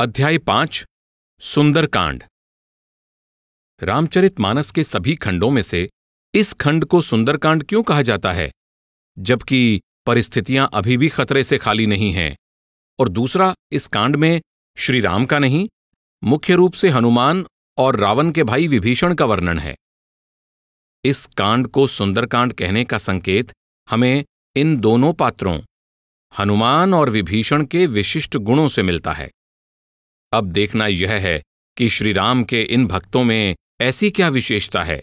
अध्याय पांच सुंदरकांड रामचरित मानस के सभी खंडों में से इस खंड को सुंदरकांड क्यों कहा जाता है जबकि परिस्थितियां अभी भी खतरे से खाली नहीं हैं और दूसरा इस कांड में श्री राम का नहीं मुख्य रूप से हनुमान और रावण के भाई विभीषण का वर्णन है इस कांड को सुंदरकांड कहने का संकेत हमें इन दोनों पात्रों हनुमान और विभीषण के विशिष्ट गुणों से मिलता है अब देखना यह है कि श्री राम के इन भक्तों में ऐसी क्या विशेषता है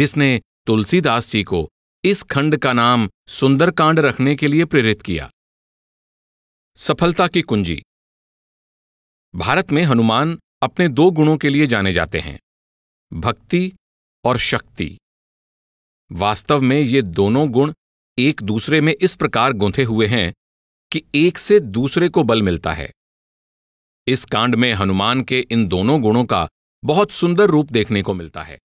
जिसने तुलसीदास जी को इस खंड का नाम सुंदरकांड रखने के लिए प्रेरित किया सफलता की कुंजी भारत में हनुमान अपने दो गुणों के लिए जाने जाते हैं भक्ति और शक्ति वास्तव में ये दोनों गुण एक दूसरे में इस प्रकार गुंथे हुए हैं कि एक से दूसरे को बल मिलता है इस कांड में हनुमान के इन दोनों गुणों का बहुत सुंदर रूप देखने को मिलता है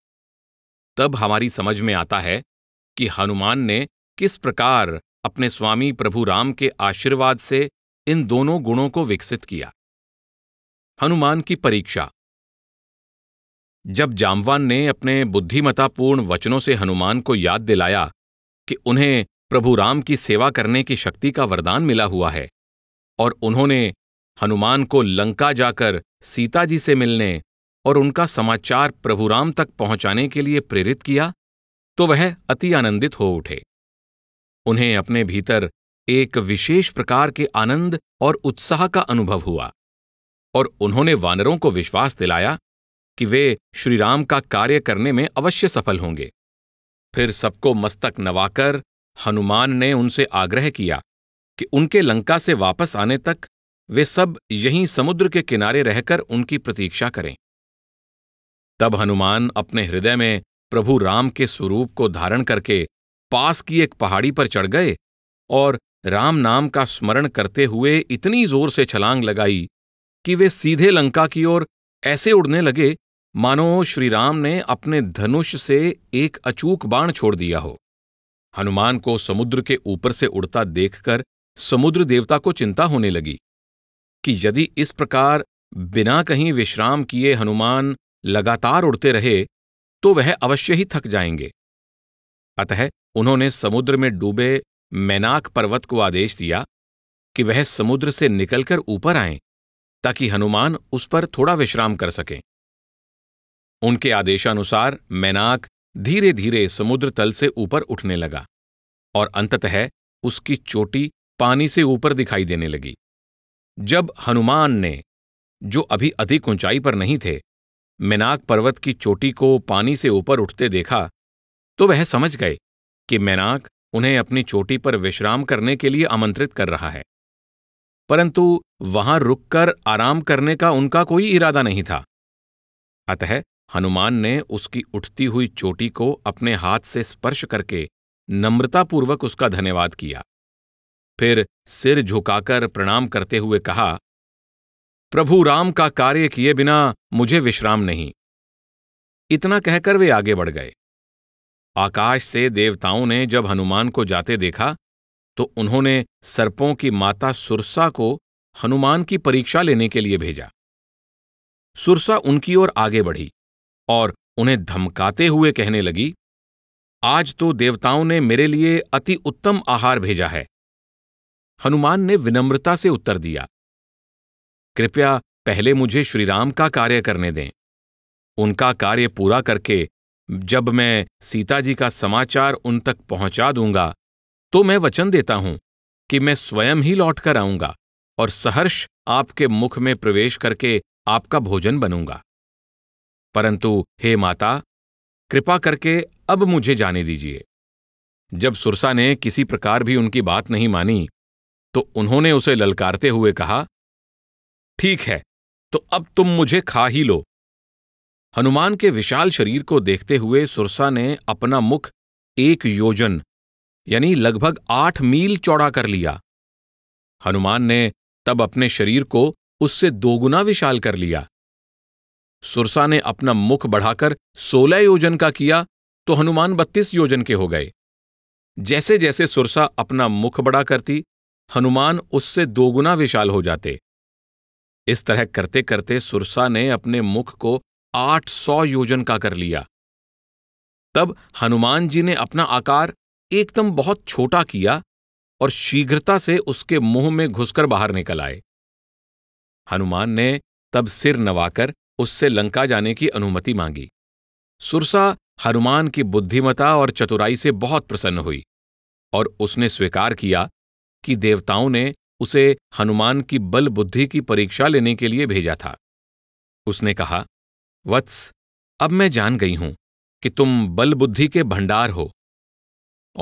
तब हमारी समझ में आता है कि हनुमान ने किस प्रकार अपने स्वामी प्रभु राम के आशीर्वाद से इन दोनों गुणों को विकसित किया हनुमान की परीक्षा जब जामवान ने अपने बुद्धिमतापूर्ण वचनों से हनुमान को याद दिलाया कि उन्हें प्रभु राम की सेवा करने की शक्ति का वरदान मिला हुआ है और उन्होंने हनुमान को लंका जाकर सीता जी से मिलने और उनका समाचार प्रभुराम तक पहुंचाने के लिए प्रेरित किया तो वह अति आनंदित हो उठे उन्हें अपने भीतर एक विशेष प्रकार के आनंद और उत्साह का अनुभव हुआ और उन्होंने वानरों को विश्वास दिलाया कि वे श्रीराम का कार्य करने में अवश्य सफल होंगे फिर सबको मस्तक नवाकर हनुमान ने उनसे आग्रह किया कि उनके लंका से वापस आने तक वे सब यहीं समुद्र के किनारे रहकर उनकी प्रतीक्षा करें तब हनुमान अपने हृदय में प्रभु राम के स्वरूप को धारण करके पास की एक पहाड़ी पर चढ़ गए और राम नाम का स्मरण करते हुए इतनी जोर से छलांग लगाई कि वे सीधे लंका की ओर ऐसे उड़ने लगे मानो श्री राम ने अपने धनुष से एक अचूक बाण छोड़ दिया हो हनुमान को समुद्र के ऊपर से उड़ता देखकर समुद्र देवता को चिंता होने लगी कि यदि इस प्रकार बिना कहीं विश्राम किए हनुमान लगातार उड़ते रहे तो वह अवश्य ही थक जाएंगे अतः उन्होंने समुद्र में डूबे मैनाक पर्वत को आदेश दिया कि वह समुद्र से निकलकर ऊपर आए ताकि हनुमान उस पर थोड़ा विश्राम कर सकें उनके आदेशानुसार मैनाक धीरे धीरे समुद्र तल से ऊपर उठने लगा और अंततः उसकी चोटी पानी से ऊपर दिखाई देने लगी जब हनुमान ने जो अभी अधिक ऊंचाई पर नहीं थे मैनाक पर्वत की चोटी को पानी से ऊपर उठते देखा तो वह समझ गए कि मैनाक उन्हें अपनी चोटी पर विश्राम करने के लिए आमंत्रित कर रहा है परंतु वहां रुककर आराम करने का उनका कोई इरादा नहीं था अतः हनुमान ने उसकी उठती हुई चोटी को अपने हाथ से स्पर्श करके नम्रतापूर्वक उसका धन्यवाद किया फिर सिर झुकाकर प्रणाम करते हुए कहा प्रभु राम का कार्य किए बिना मुझे विश्राम नहीं इतना कहकर वे आगे बढ़ गए आकाश से देवताओं ने जब हनुमान को जाते देखा तो उन्होंने सर्पों की माता सुरसा को हनुमान की परीक्षा लेने के लिए भेजा सुरसा उनकी ओर आगे बढ़ी और उन्हें धमकाते हुए कहने लगी आज तो देवताओं ने मेरे लिए अति उत्तम आहार भेजा है हनुमान ने विनम्रता से उत्तर दिया कृपया पहले मुझे श्रीराम का कार्य करने दें उनका कार्य पूरा करके जब मैं सीता जी का समाचार उन तक पहुंचा दूंगा तो मैं वचन देता हूं कि मैं स्वयं ही लौट कर आऊंगा और सहर्ष आपके मुख में प्रवेश करके आपका भोजन बनूंगा परंतु हे माता कृपा करके अब मुझे जाने दीजिए जब सुरसा ने किसी प्रकार भी उनकी बात नहीं मानी तो उन्होंने उसे ललकारते हुए कहा ठीक है तो अब तुम मुझे खा ही लो हनुमान के विशाल शरीर को देखते हुए सुरसा ने अपना मुख एक योजन यानी लगभग आठ मील चौड़ा कर लिया हनुमान ने तब अपने शरीर को उससे दोगुना विशाल कर लिया सुरसा ने अपना मुख बढ़ाकर सोलह योजन का किया तो हनुमान बत्तीस योजन के हो गए जैसे जैसे सुरसा अपना मुख बड़ा करती हनुमान उससे दोगुना विशाल हो जाते इस तरह करते करते सुरसा ने अपने मुख को आठ सौ योजन का कर लिया तब हनुमान जी ने अपना आकार एकदम बहुत छोटा किया और शीघ्रता से उसके मुंह में घुसकर बाहर निकल आए हनुमान ने तब सिर नवाकर उससे लंका जाने की अनुमति मांगी सुरसा हनुमान की बुद्धिमता और चतुराई से बहुत प्रसन्न हुई और उसने स्वीकार किया कि देवताओं ने उसे हनुमान की बल बुद्धि की परीक्षा लेने के लिए भेजा था उसने कहा वत्स अब मैं जान गई हूं कि तुम बल बुद्धि के भंडार हो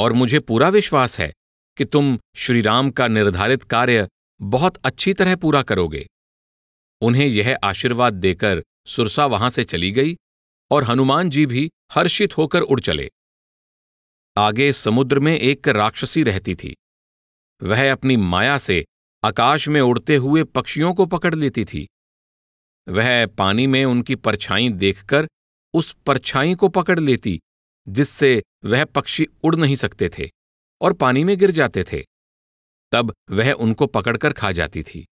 और मुझे पूरा विश्वास है कि तुम श्रीराम का निर्धारित कार्य बहुत अच्छी तरह पूरा करोगे उन्हें यह आशीर्वाद देकर सुरसा वहां से चली गई और हनुमान जी भी हर्षित होकर उड़ चले आगे समुद्र में एक राक्षसी रहती थी वह अपनी माया से आकाश में उड़ते हुए पक्षियों को पकड़ लेती थी वह पानी में उनकी परछाई देखकर उस परछाई को पकड़ लेती जिससे वह पक्षी उड़ नहीं सकते थे और पानी में गिर जाते थे तब वह उनको पकड़कर खा जाती थी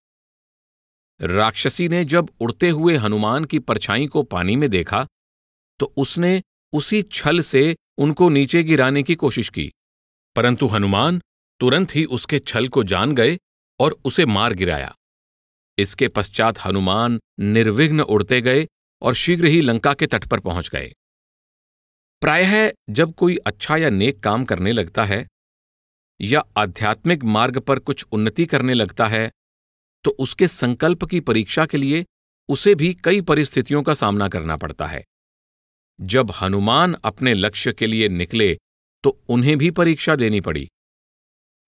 राक्षसी ने जब उड़ते हुए हनुमान की परछाई को पानी में देखा तो उसने उसी छल से उनको नीचे गिराने की कोशिश की परंतु हनुमान तुरंत ही उसके छल को जान गए और उसे मार गिराया इसके पश्चात हनुमान निर्विघ्न उड़ते गए और शीघ्र ही लंका के तट पर पहुंच गए प्रायः जब कोई अच्छा या नेक काम करने लगता है या आध्यात्मिक मार्ग पर कुछ उन्नति करने लगता है तो उसके संकल्प की परीक्षा के लिए उसे भी कई परिस्थितियों का सामना करना पड़ता है जब हनुमान अपने लक्ष्य के लिए निकले तो उन्हें भी परीक्षा देनी पड़ी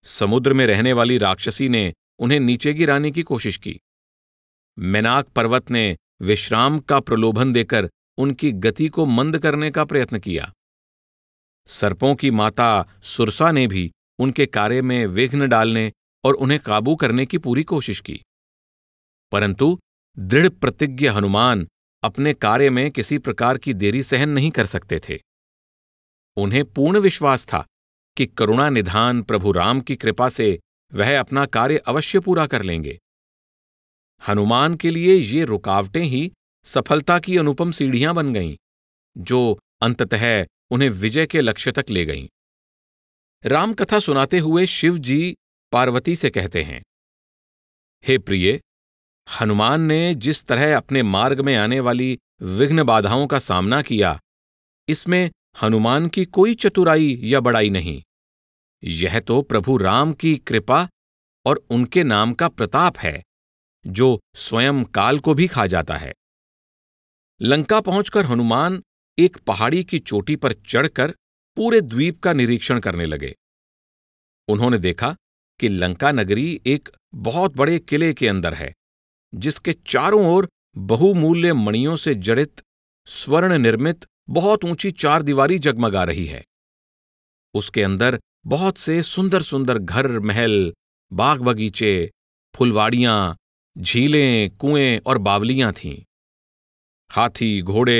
समुद्र में रहने वाली राक्षसी ने उन्हें नीचे गिराने की कोशिश की मेनाक पर्वत ने विश्राम का प्रलोभन देकर उनकी गति को मंद करने का प्रयत्न किया सर्पों की माता सुरसा ने भी उनके कार्य में विघ्न डालने और उन्हें काबू करने की पूरी कोशिश की परंतु दृढ़ प्रतिज्ञ हनुमान अपने कार्य में किसी प्रकार की देरी सहन नहीं कर सकते थे उन्हें पूर्ण विश्वास था कि करुणा निधान प्रभु राम की कृपा से वह अपना कार्य अवश्य पूरा कर लेंगे हनुमान के लिए ये रुकावटें ही सफलता की अनुपम सीढ़ियां बन गईं जो अंततः उन्हें विजय के लक्ष्य तक ले गईं रामकथा सुनाते हुए शिव जी पार्वती से कहते हैं हे प्रिय हनुमान ने जिस तरह अपने मार्ग में आने वाली विघ्न बाधाओं का सामना किया इसमें हनुमान की कोई चतुराई या बड़ाई नहीं यह तो प्रभु राम की कृपा और उनके नाम का प्रताप है जो स्वयं काल को भी खा जाता है लंका पहुंचकर हनुमान एक पहाड़ी की चोटी पर चढ़कर पूरे द्वीप का निरीक्षण करने लगे उन्होंने देखा कि लंका नगरी एक बहुत बड़े किले के अंदर है जिसके चारों ओर बहुमूल्य मणियों से जड़ित स्वर्ण निर्मित बहुत ऊंची चार दीवारी जगमगा रही है उसके अंदर बहुत से सुंदर सुंदर घर महल बाग बगीचे फुलवाड़ियां झीलें कुएं और बावलियां थीं हाथी घोड़े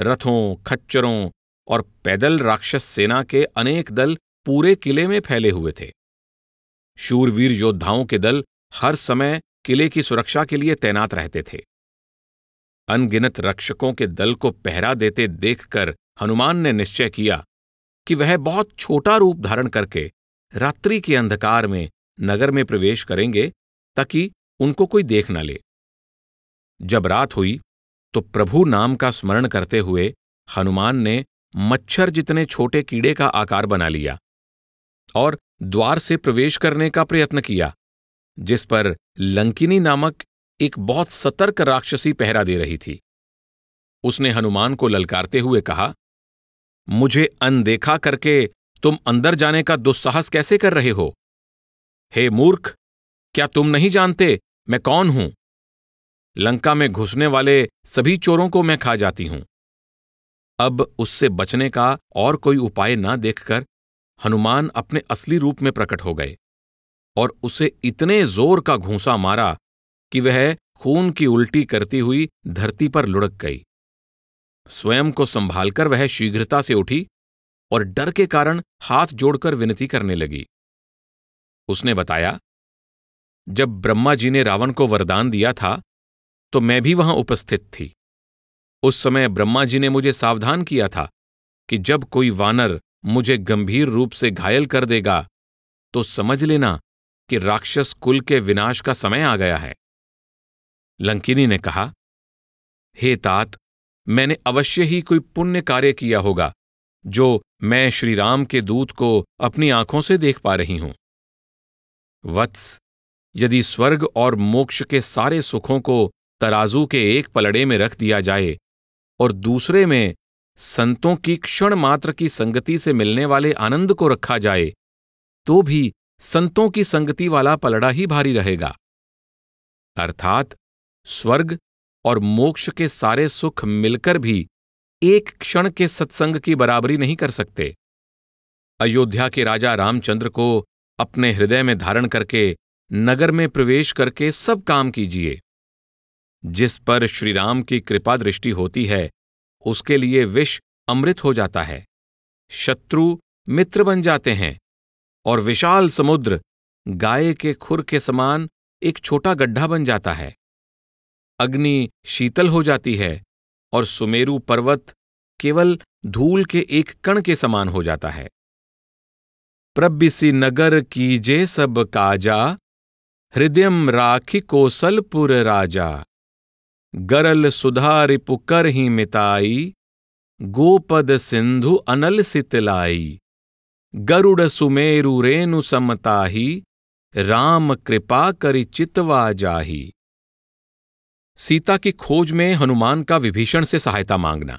रथों खच्चरों और पैदल राक्षस सेना के अनेक दल पूरे किले में फैले हुए थे शूरवीर योद्धाओं के दल हर समय किले की सुरक्षा के लिए तैनात रहते थे अनगिनत रक्षकों के दल को पहरा देते देखकर हनुमान ने निश्चय किया कि वह बहुत छोटा रूप धारण करके रात्रि के अंधकार में नगर में प्रवेश करेंगे ताकि उनको कोई देख न ले जब रात हुई तो प्रभु नाम का स्मरण करते हुए हनुमान ने मच्छर जितने छोटे कीड़े का आकार बना लिया और द्वार से प्रवेश करने का प्रयत्न किया जिस पर लंकिनी नामक एक बहुत सतर्क राक्षसी पहरा दे रही थी उसने हनुमान को ललकारते हुए कहा मुझे अनदेखा करके तुम अंदर जाने का दुस्साहस कैसे कर रहे हो हे मूर्ख क्या तुम नहीं जानते मैं कौन हूं लंका में घुसने वाले सभी चोरों को मैं खा जाती हूं अब उससे बचने का और कोई उपाय ना देखकर हनुमान अपने असली रूप में प्रकट हो गए और उसे इतने जोर का घूंसा मारा कि वह खून की उल्टी करती हुई धरती पर लुढ़क गई स्वयं को संभालकर वह शीघ्रता से उठी और डर के कारण हाथ जोड़कर विनती करने लगी उसने बताया जब ब्रह्मा जी ने रावण को वरदान दिया था तो मैं भी वहां उपस्थित थी उस समय ब्रह्मा जी ने मुझे सावधान किया था कि जब कोई वानर मुझे गंभीर रूप से घायल कर देगा तो समझ लेना कि राक्षस कुल के विनाश का समय आ गया है लंकिनी ने कहा हे तात मैंने अवश्य ही कोई पुण्य कार्य किया होगा जो मैं श्री राम के दूत को अपनी आंखों से देख पा रही हूं वत्स यदि स्वर्ग और मोक्ष के सारे सुखों को तराजू के एक पलड़े में रख दिया जाए और दूसरे में संतों की क्षण मात्र की संगति से मिलने वाले आनंद को रखा जाए तो भी संतों की संगति वाला पलड़ा ही भारी रहेगा अर्थात स्वर्ग और मोक्ष के सारे सुख मिलकर भी एक क्षण के सत्संग की बराबरी नहीं कर सकते अयोध्या के राजा रामचंद्र को अपने हृदय में धारण करके नगर में प्रवेश करके सब काम कीजिए जिस पर श्री राम की कृपा दृष्टि होती है उसके लिए विष अमृत हो जाता है शत्रु मित्र बन जाते हैं और विशाल समुद्र गाय के खुर के समान एक छोटा गड्ढा बन जाता है अग्नि शीतल हो जाती है और सुमेरु पर्वत केवल धूल के एक कण के समान हो जाता है प्रबिसी नगर कीजे सब काजा हृदयम राखी कोसलपुर राजा गरल सुधा रिपुकर ही मिताई गोपद सिंधु अनल सितलाई गरुड़ सुमेरु रेणु समताही राम कृपा करि चितवा जाही सीता की खोज में हनुमान का विभीषण से सहायता मांगना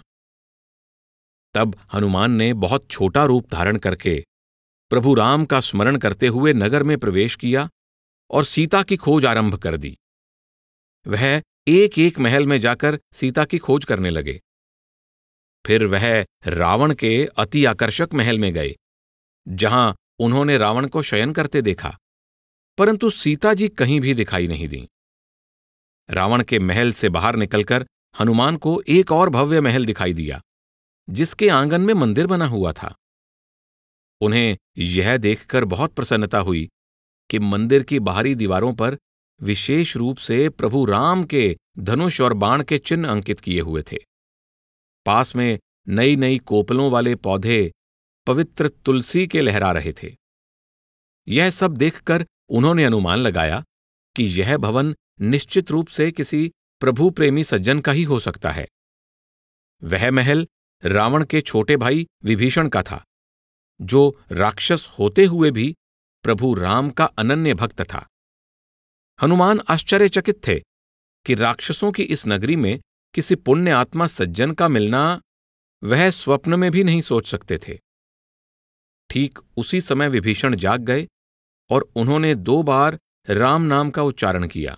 तब हनुमान ने बहुत छोटा रूप धारण करके प्रभु राम का स्मरण करते हुए नगर में प्रवेश किया और सीता की खोज आरंभ कर दी वह एक एक महल में जाकर सीता की खोज करने लगे फिर वह रावण के अति आकर्षक महल में गए जहां उन्होंने रावण को शयन करते देखा परंतु सीता जी कहीं भी दिखाई नहीं दी रावण के महल से बाहर निकलकर हनुमान को एक और भव्य महल दिखाई दिया जिसके आंगन में मंदिर बना हुआ था उन्हें यह देखकर बहुत प्रसन्नता हुई कि मंदिर की बाहरी दीवारों पर विशेष रूप से प्रभु राम के धनुष और बाण के चिन्ह अंकित किए हुए थे पास में नई नई कोपलों वाले पौधे पवित्र तुलसी के लहरा रहे थे यह सब देखकर उन्होंने अनुमान लगाया कि यह भवन निश्चित रूप से किसी प्रभु प्रेमी सज्जन का ही हो सकता है वह महल रावण के छोटे भाई विभीषण का था जो राक्षस होते हुए भी प्रभु राम का अनन्य भक्त था हनुमान आश्चर्यचकित थे कि राक्षसों की इस नगरी में किसी पुण्य आत्मा सज्जन का मिलना वह स्वप्न में भी नहीं सोच सकते थे ठीक उसी समय विभीषण जाग गए और उन्होंने दो बार राम नाम का उच्चारण किया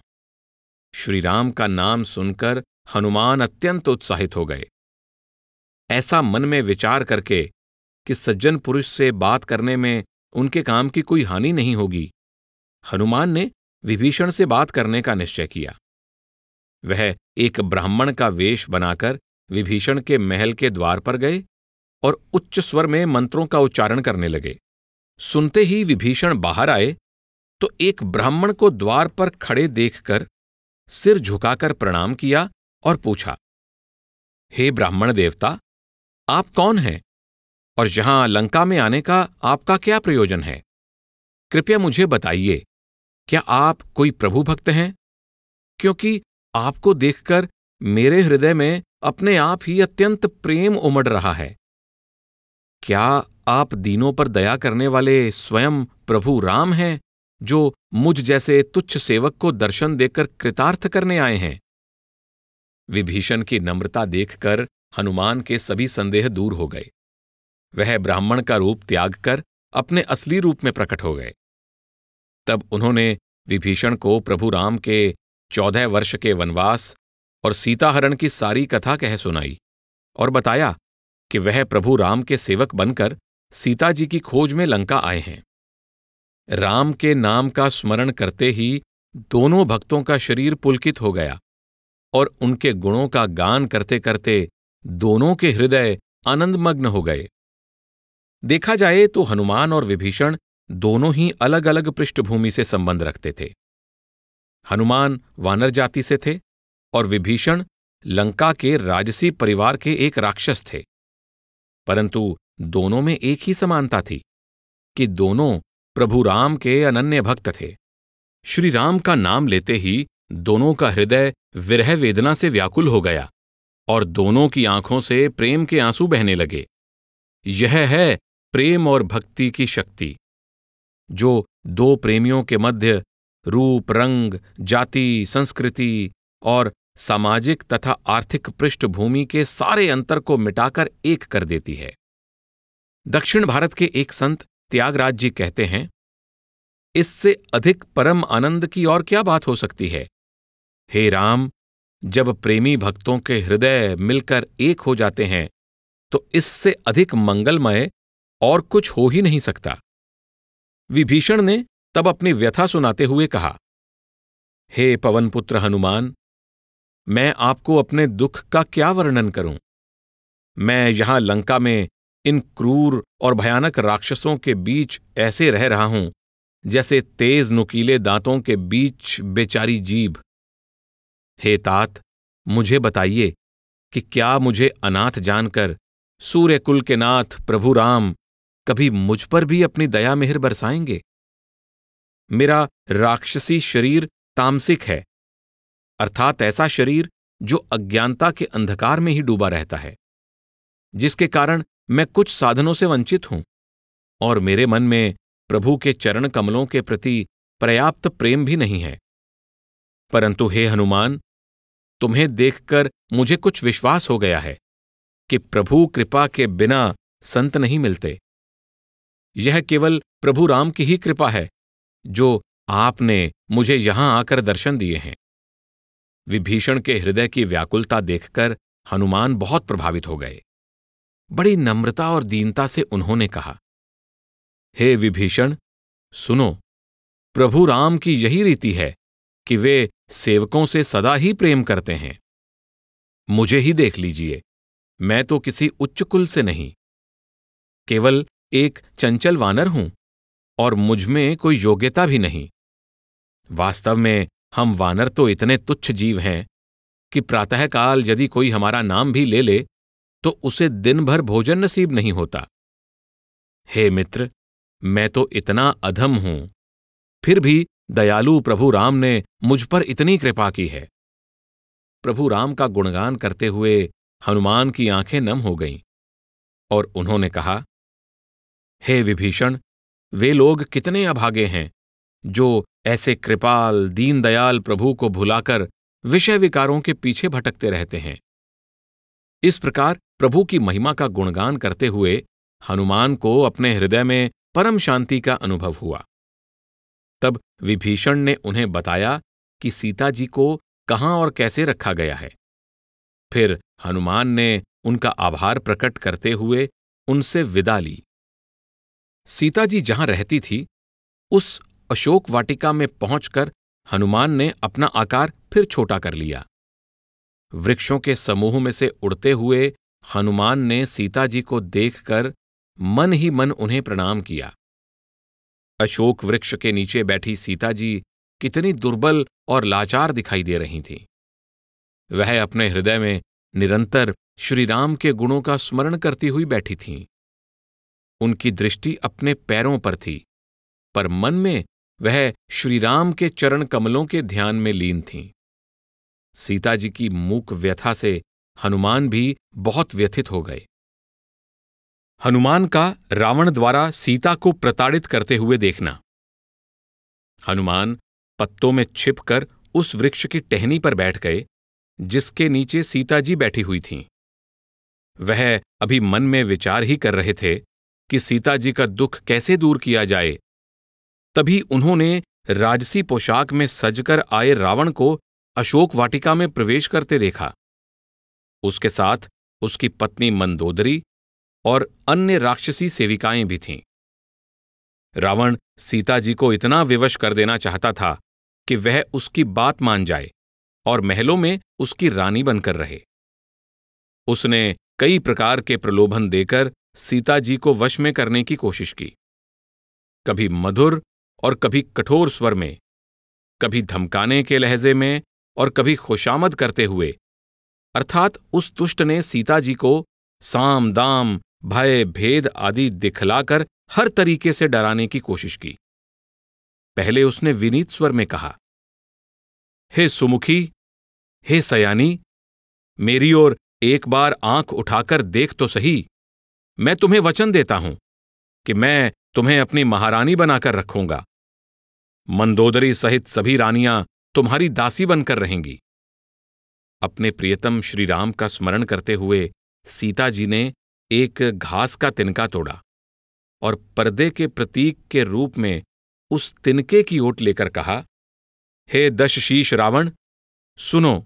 श्री राम का नाम सुनकर हनुमान अत्यंत उत्साहित हो गए ऐसा मन में विचार करके कि सज्जन पुरुष से बात करने में उनके काम की कोई हानि नहीं होगी हनुमान ने विभीषण से बात करने का निश्चय किया वह एक ब्राह्मण का वेश बनाकर विभीषण के महल के द्वार पर गए और उच्च स्वर में मंत्रों का उच्चारण करने लगे सुनते ही विभीषण बाहर आए तो एक ब्राह्मण को द्वार पर खड़े देखकर सिर झुकाकर प्रणाम किया और पूछा हे ब्राह्मण देवता आप कौन हैं और यहां लंका में आने का आपका क्या प्रयोजन है कृपया मुझे बताइए क्या आप कोई प्रभु भक्त हैं क्योंकि आपको देखकर मेरे हृदय में अपने आप ही अत्यंत प्रेम उमड़ रहा है क्या आप दीनों पर दया करने वाले स्वयं प्रभु राम हैं जो मुझ जैसे तुच्छ सेवक को दर्शन देकर कृतार्थ करने आए हैं विभीषण की नम्रता देखकर हनुमान के सभी संदेह दूर हो गए वह ब्राह्मण का रूप त्याग कर अपने असली रूप में प्रकट हो गए तब उन्होंने विभीषण को प्रभु राम के चौदह वर्ष के वनवास और सीताहरण की सारी कथा कह सुनाई और बताया कि वह प्रभु राम के सेवक बनकर सीता जी की खोज में लंका आए हैं राम के नाम का स्मरण करते ही दोनों भक्तों का शरीर पुलकित हो गया और उनके गुणों का गान करते करते दोनों के हृदय आनंदमग्न हो गए देखा जाए तो हनुमान और विभीषण दोनों ही अलग अलग पृष्ठभूमि से संबंध रखते थे हनुमान वानर जाति से थे और विभीषण लंका के राजसी परिवार के एक राक्षस थे परंतु दोनों में एक ही समानता थी कि दोनों प्रभु राम के अनन्य भक्त थे श्री राम का नाम लेते ही दोनों का हृदय विरह वेदना से व्याकुल हो गया और दोनों की आंखों से प्रेम के आंसू बहने लगे यह है प्रेम और भक्ति की शक्ति जो दो प्रेमियों के मध्य रूप रंग जाति संस्कृति और सामाजिक तथा आर्थिक पृष्ठभूमि के सारे अंतर को मिटाकर एक कर देती है दक्षिण भारत के एक संत त्यागराज जी कहते हैं इससे अधिक परम आनंद की और क्या बात हो सकती है हे राम जब प्रेमी भक्तों के हृदय मिलकर एक हो जाते हैं तो इससे अधिक मंगलमय और कुछ हो ही नहीं सकता विभीषण ने तब अपनी व्यथा सुनाते हुए कहा हे पवन पुत्र हनुमान मैं आपको अपने दुख का क्या वर्णन करूं मैं यहां लंका में इन क्रूर और भयानक राक्षसों के बीच ऐसे रह रहा हूं जैसे तेज नुकीले दांतों के बीच बेचारी जीभ हे तात मुझे बताइए कि क्या मुझे अनाथ जानकर सूर्य कुल के नाथ प्रभु राम कभी मुझ पर भी अपनी दया मेहर बरसाएंगे मेरा राक्षसी शरीर तामसिक है अर्थात ऐसा शरीर जो अज्ञानता के अंधकार में ही डूबा रहता है जिसके कारण मैं कुछ साधनों से वंचित हूं और मेरे मन में प्रभु के चरण कमलों के प्रति पर्याप्त प्रेम भी नहीं है परंतु हे हनुमान तुम्हें देखकर मुझे कुछ विश्वास हो गया है कि प्रभु कृपा के बिना संत नहीं मिलते यह केवल प्रभु राम की ही कृपा है जो आपने मुझे यहां आकर दर्शन दिए हैं विभीषण के हृदय की व्याकुलता देखकर हनुमान बहुत प्रभावित हो गए बड़ी नम्रता और दीनता से उन्होंने कहा हे विभीषण सुनो प्रभु राम की यही रीति है कि वे सेवकों से सदा ही प्रेम करते हैं मुझे ही देख लीजिए मैं तो किसी उच्च कुल से नहीं केवल एक चंचल वानर हूं और मुझमें कोई योग्यता भी नहीं वास्तव में हम वानर तो इतने तुच्छ जीव हैं कि प्रातःकाल यदि कोई हमारा नाम भी ले ले तो उसे दिन भर भोजन नसीब नहीं होता हे मित्र मैं तो इतना अधम हूं फिर भी दयालु प्रभु राम ने मुझ पर इतनी कृपा की है प्रभु राम का गुणगान करते हुए हनुमान की आंखें नम हो गईं और उन्होंने कहा हे विभीषण वे लोग कितने अभागे हैं जो ऐसे कृपाल दीनदयाल प्रभु को भुलाकर विषय विकारों के पीछे भटकते रहते हैं इस प्रकार प्रभु की महिमा का गुणगान करते हुए हनुमान को अपने हृदय में परम शांति का अनुभव हुआ तब विभीषण ने उन्हें बताया कि सीता जी को कहाँ और कैसे रखा गया है फिर हनुमान ने उनका आभार प्रकट करते हुए उनसे विदा ली सीता जी जहां रहती थी उस अशोक वाटिका में पहुंचकर हनुमान ने अपना आकार फिर छोटा कर लिया वृक्षों के समूह में से उड़ते हुए हनुमान ने सीता जी को देखकर मन ही मन उन्हें प्रणाम किया अशोक वृक्ष के नीचे बैठी सीता जी कितनी दुर्बल और लाचार दिखाई दे रही थीं वह अपने हृदय में निरंतर श्रीराम के गुणों का स्मरण करती हुई बैठी थीं उनकी दृष्टि अपने पैरों पर थी पर मन में वह श्रीराम के चरण कमलों के ध्यान में लीन थीं सीता जी की मूक व्यथा से हनुमान भी बहुत व्यथित हो गए हनुमान का रावण द्वारा सीता को प्रताड़ित करते हुए देखना हनुमान पत्तों में छिपकर उस वृक्ष की टहनी पर बैठ गए जिसके नीचे सीता जी बैठी हुई थीं वह अभी मन में विचार ही कर रहे थे कि सीता जी का दुख कैसे दूर किया जाए तभी उन्होंने राजसी पोशाक में सजकर आए रावण को अशोक वाटिका में प्रवेश करते देखा उसके साथ उसकी पत्नी मंदोदरी और अन्य राक्षसी सेविकाएं भी थीं रावण सीता जी को इतना विवश कर देना चाहता था कि वह उसकी बात मान जाए और महलों में उसकी रानी बनकर रहे उसने कई प्रकार के प्रलोभन देकर सीता जी को वश में करने की कोशिश की कभी मधुर और कभी कठोर स्वर में कभी धमकाने के लहजे में और कभी खुशामद करते हुए अर्थात उस तुष्ट ने सीता जी को साम दाम भय भेद आदि दिखलाकर हर तरीके से डराने की कोशिश की पहले उसने विनीत स्वर में कहा हे सुमुखी हे सयानी मेरी ओर एक बार आंख उठाकर देख तो सही मैं तुम्हें वचन देता हूं कि मैं तुम्हें अपनी महारानी बनाकर रखूंगा मंदोदरी सहित सभी रानियां तुम्हारी दासी बनकर रहेंगी अपने प्रियतम श्री राम का स्मरण करते हुए सीता जी ने एक घास का तिनका तोड़ा और पर्दे के प्रतीक के रूप में उस तिनके की ओट लेकर कहा हे दशशीष रावण सुनो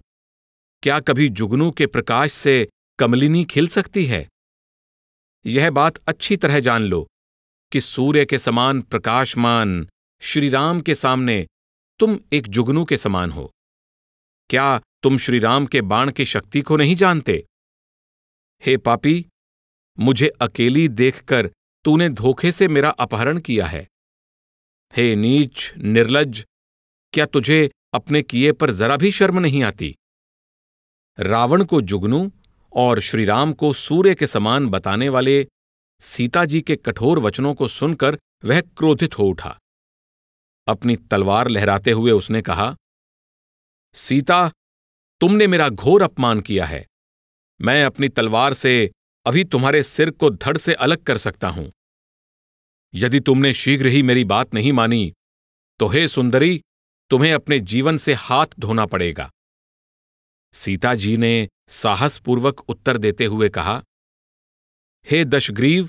क्या कभी जुगनू के प्रकाश से कमलिनी खिल सकती है यह बात अच्छी तरह जान लो कि सूर्य के समान प्रकाशमान श्रीराम के सामने तुम एक जुगनू के समान हो क्या तुम श्री राम के बाण की शक्ति को नहीं जानते हे पापी मुझे अकेली देखकर तूने धोखे से मेरा अपहरण किया है हे नीच निर्लज क्या तुझे अपने किए पर जरा भी शर्म नहीं आती रावण को जुगनू और श्रीराम को सूर्य के समान बताने वाले सीता जी के कठोर वचनों को सुनकर वह क्रोधित हो उठा अपनी तलवार लहराते हुए उसने कहा सीता तुमने मेरा घोर अपमान किया है मैं अपनी तलवार से अभी तुम्हारे सिर को धड़ से अलग कर सकता हूं यदि तुमने शीघ्र ही मेरी बात नहीं मानी तो हे सुंदरी तुम्हें अपने जीवन से हाथ धोना पड़ेगा सीता जी ने साहसपूर्वक उत्तर देते हुए कहा हे दशग्रीव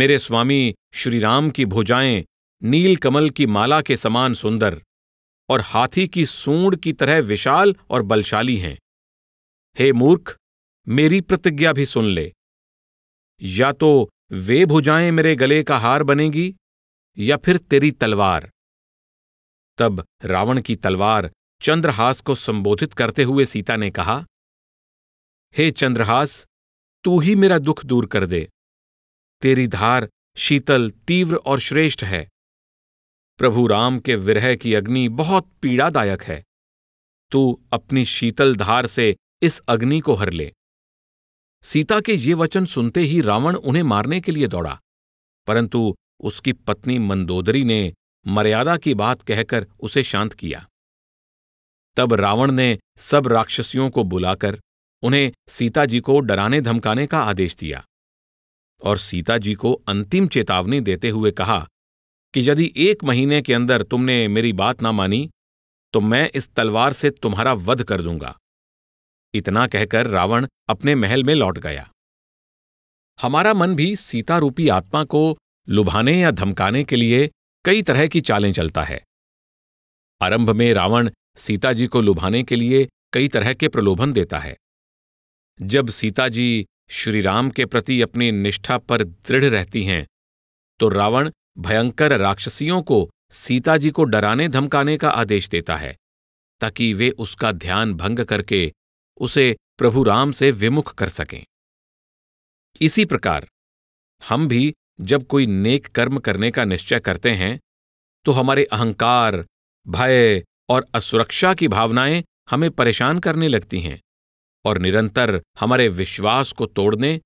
मेरे स्वामी श्रीराम की भुजाएं नील कमल की माला के समान सुंदर और हाथी की सूंड की तरह विशाल और बलशाली हैं हे मूर्ख मेरी प्रतिज्ञा भी सुन ले या तो वे भुजाएं मेरे गले का हार बनेगी या फिर तेरी तलवार तब रावण की तलवार चंद्रहास को संबोधित करते हुए सीता ने कहा हे चंद्रहास तू ही मेरा दुख दूर कर दे तेरी धार शीतल तीव्र और श्रेष्ठ है प्रभु राम के विरह की अग्नि बहुत पीड़ादायक है तू अपनी शीतल धार से इस अग्नि को हर ले सीता के ये वचन सुनते ही रावण उन्हें मारने के लिए दौड़ा परंतु उसकी पत्नी मंदोदरी ने मर्यादा की बात कहकर उसे शांत किया तब रावण ने सब राक्षसियों को बुलाकर उन्हें सीता जी को डराने धमकाने का आदेश दिया और सीता जी को अंतिम चेतावनी देते हुए कहा कि यदि एक महीने के अंदर तुमने मेरी बात ना मानी तो मैं इस तलवार से तुम्हारा वध कर दूंगा इतना कहकर रावण अपने महल में लौट गया हमारा मन भी सीता रूपी आत्मा को लुभाने या धमकाने के लिए कई तरह की चालें चलता है आरंभ में रावण सीता जी को लुभाने के लिए कई तरह के प्रलोभन देता है जब सीता जी श्रीराम के प्रति अपनी निष्ठा पर दृढ़ रहती हैं तो रावण भयंकर राक्षसियों को सीता जी को डराने धमकाने का आदेश देता है ताकि वे उसका ध्यान भंग करके उसे प्रभु राम से विमुख कर सकें इसी प्रकार हम भी जब कोई नेक कर्म करने का निश्चय करते हैं तो हमारे अहंकार भय और असुरक्षा की भावनाएं हमें परेशान करने लगती हैं और निरंतर हमारे विश्वास को तोड़ने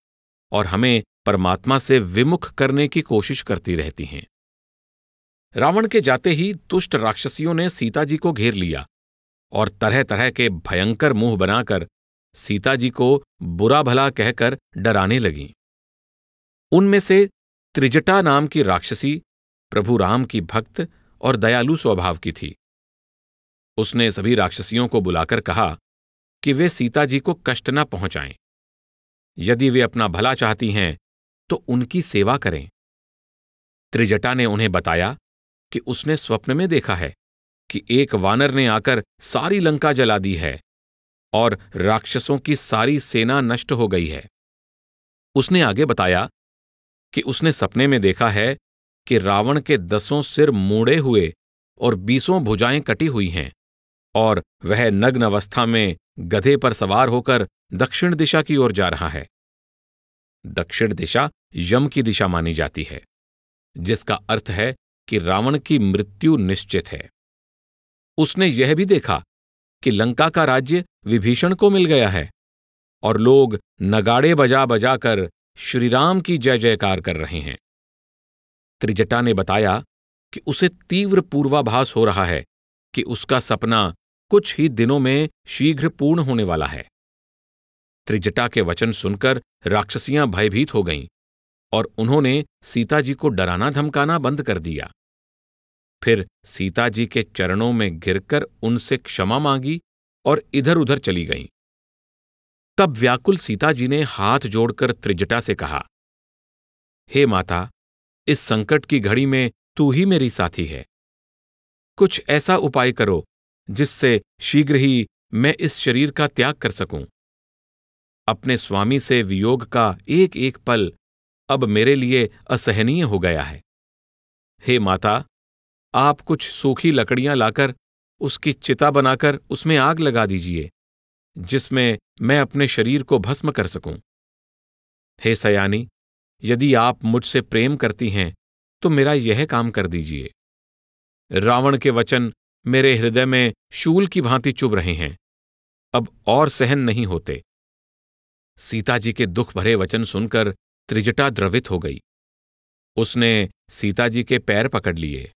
और हमें परमात्मा से विमुख करने की कोशिश करती रहती हैं रावण के जाते ही दुष्ट राक्षसियों ने सीता जी को घेर लिया और तरह तरह के भयंकर मुंह बनाकर सीता जी को बुरा भला कहकर डराने लगीं उनमें से त्रिजटा नाम की राक्षसी प्रभु राम की भक्त और दयालु स्वभाव की थी उसने सभी राक्षसियों को बुलाकर कहा कि वे सीता जी को कष्ट न पहुंचाएं यदि वे अपना भला चाहती हैं तो उनकी सेवा करें त्रिजटा ने उन्हें बताया कि उसने स्वप्न में देखा है कि एक वानर ने आकर सारी लंका जला दी है और राक्षसों की सारी सेना नष्ट हो गई है उसने आगे बताया कि उसने सपने में देखा है कि रावण के दसों सिर मोड़े हुए और बीसों भुजाएं कटी हुई हैं और वह नग्न अवस्था में गधे पर सवार होकर दक्षिण दिशा की ओर जा रहा है दक्षिण दिशा यम की दिशा मानी जाती है जिसका अर्थ है कि रावण की मृत्यु निश्चित है उसने यह भी देखा कि लंका का राज्य विभीषण को मिल गया है और लोग नगाड़े बजा बजा कर श्रीराम की जय जयकार कर रहे हैं त्रिजटा ने बताया कि उसे तीव्र पूर्वाभास हो रहा है कि उसका सपना कुछ ही दिनों में शीघ्र पूर्ण होने वाला है त्रिजटा के वचन सुनकर राक्षसियां भयभीत हो गईं और उन्होंने सीता जी को डराना धमकाना बंद कर दिया फिर सीता जी के चरणों में गिरकर उनसे क्षमा मांगी और इधर उधर चली गईं तब व्याकुल सीता जी ने हाथ जोड़कर त्रिजटा से कहा हे माता इस संकट की घड़ी में तू ही मेरी साथी है कुछ ऐसा उपाय करो जिससे शीघ्र ही मैं इस शरीर का त्याग कर सकूं अपने स्वामी से वियोग का एक एक पल अब मेरे लिए असहनीय हो गया है हे माता आप कुछ सूखी लकड़ियां लाकर उसकी चिता बनाकर उसमें आग लगा दीजिए जिसमें मैं अपने शरीर को भस्म कर सकूं हे सयानी यदि आप मुझसे प्रेम करती हैं तो मेरा यह काम कर दीजिए रावण के वचन मेरे हृदय में शूल की भांति चुभ रहे हैं अब और सहन नहीं होते सीता जी के दुख भरे वचन सुनकर त्रिजटा द्रवित हो गई उसने सीता जी के पैर पकड़ लिए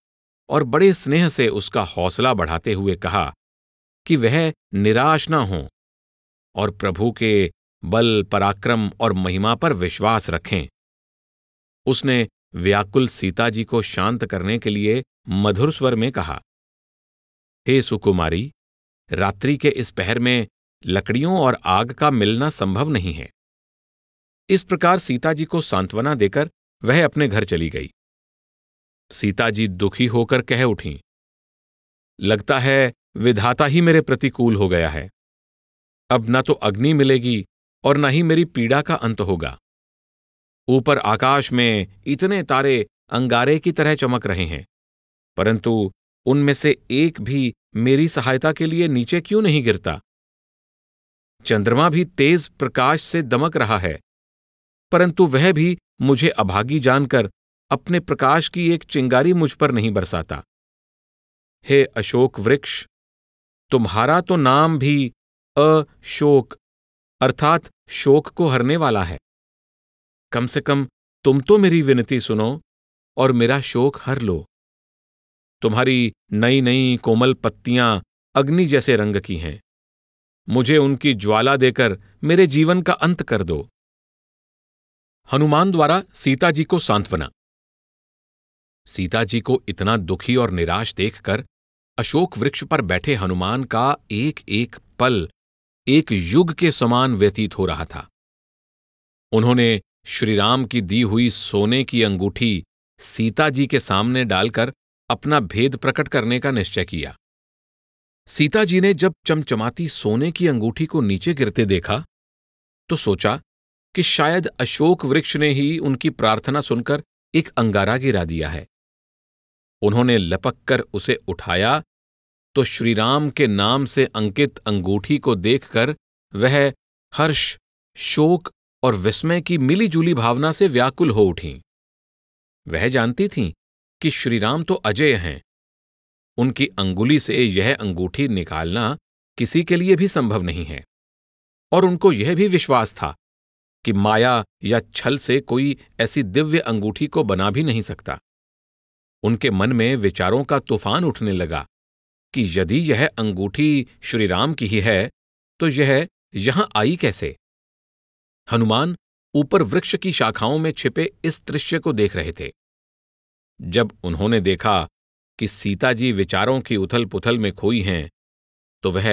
और बड़े स्नेह से उसका हौसला बढ़ाते हुए कहा कि वह निराश न हो और प्रभु के बल पराक्रम और महिमा पर विश्वास रखें उसने व्याकुल सीता जी को शांत करने के लिए मधुर स्वर में कहा हे सुकुमारी रात्रि के इस पहर में लकड़ियों और आग का मिलना संभव नहीं है इस प्रकार सीता जी को सांत्वना देकर वह अपने घर चली गई सीता जी दुखी होकर कह उठी लगता है विधाता ही मेरे प्रतिकूल हो गया है अब न तो अग्नि मिलेगी और न ही मेरी पीड़ा का अंत होगा ऊपर आकाश में इतने तारे अंगारे की तरह चमक रहे हैं परंतु उनमें से एक भी मेरी सहायता के लिए नीचे क्यों नहीं गिरता चंद्रमा भी तेज प्रकाश से दमक रहा है परंतु वह भी मुझे अभागी जानकर अपने प्रकाश की एक चिंगारी मुझ पर नहीं बरसाता हे अशोक वृक्ष तुम्हारा तो नाम भी अशोक अर्थात शोक को हरने वाला है कम से कम तुम तो मेरी विनती सुनो और मेरा शोक हर लो तुम्हारी नई नई कोमल पत्तियां अग्नि जैसे रंग की हैं मुझे उनकी ज्वाला देकर मेरे जीवन का अंत कर दो हनुमान द्वारा सीता जी को सांत्वना सीता जी को इतना दुखी और निराश देखकर अशोक वृक्ष पर बैठे हनुमान का एक एक पल एक युग के समान व्यतीत हो रहा था उन्होंने श्रीराम की दी हुई सोने की अंगूठी सीता जी के सामने डालकर अपना भेद प्रकट करने का निश्चय किया सीता जी ने जब चमचमाती सोने की अंगूठी को नीचे गिरते देखा तो सोचा कि शायद अशोक वृक्ष ने ही उनकी प्रार्थना सुनकर एक अंगारा गिरा दिया है उन्होंने लपक कर उसे उठाया तो श्रीराम के नाम से अंकित अंगूठी को देखकर वह हर्ष शोक और विस्मय की मिलीजुली भावना से व्याकुल हो उठी वह जानती थीं कि श्रीराम तो अजय हैं उनकी अंगुली से यह अंगूठी निकालना किसी के लिए भी संभव नहीं है और उनको यह भी विश्वास था कि माया या छल से कोई ऐसी दिव्य अंगूठी को बना भी नहीं सकता उनके मन में विचारों का तूफान उठने लगा कि यदि यह अंगूठी श्रीराम की ही है तो यह यहां आई कैसे हनुमान ऊपर वृक्ष की शाखाओं में छिपे इस दृश्य को देख रहे थे जब उन्होंने देखा कि सीता जी विचारों की उथल पुथल में खोई हैं तो वह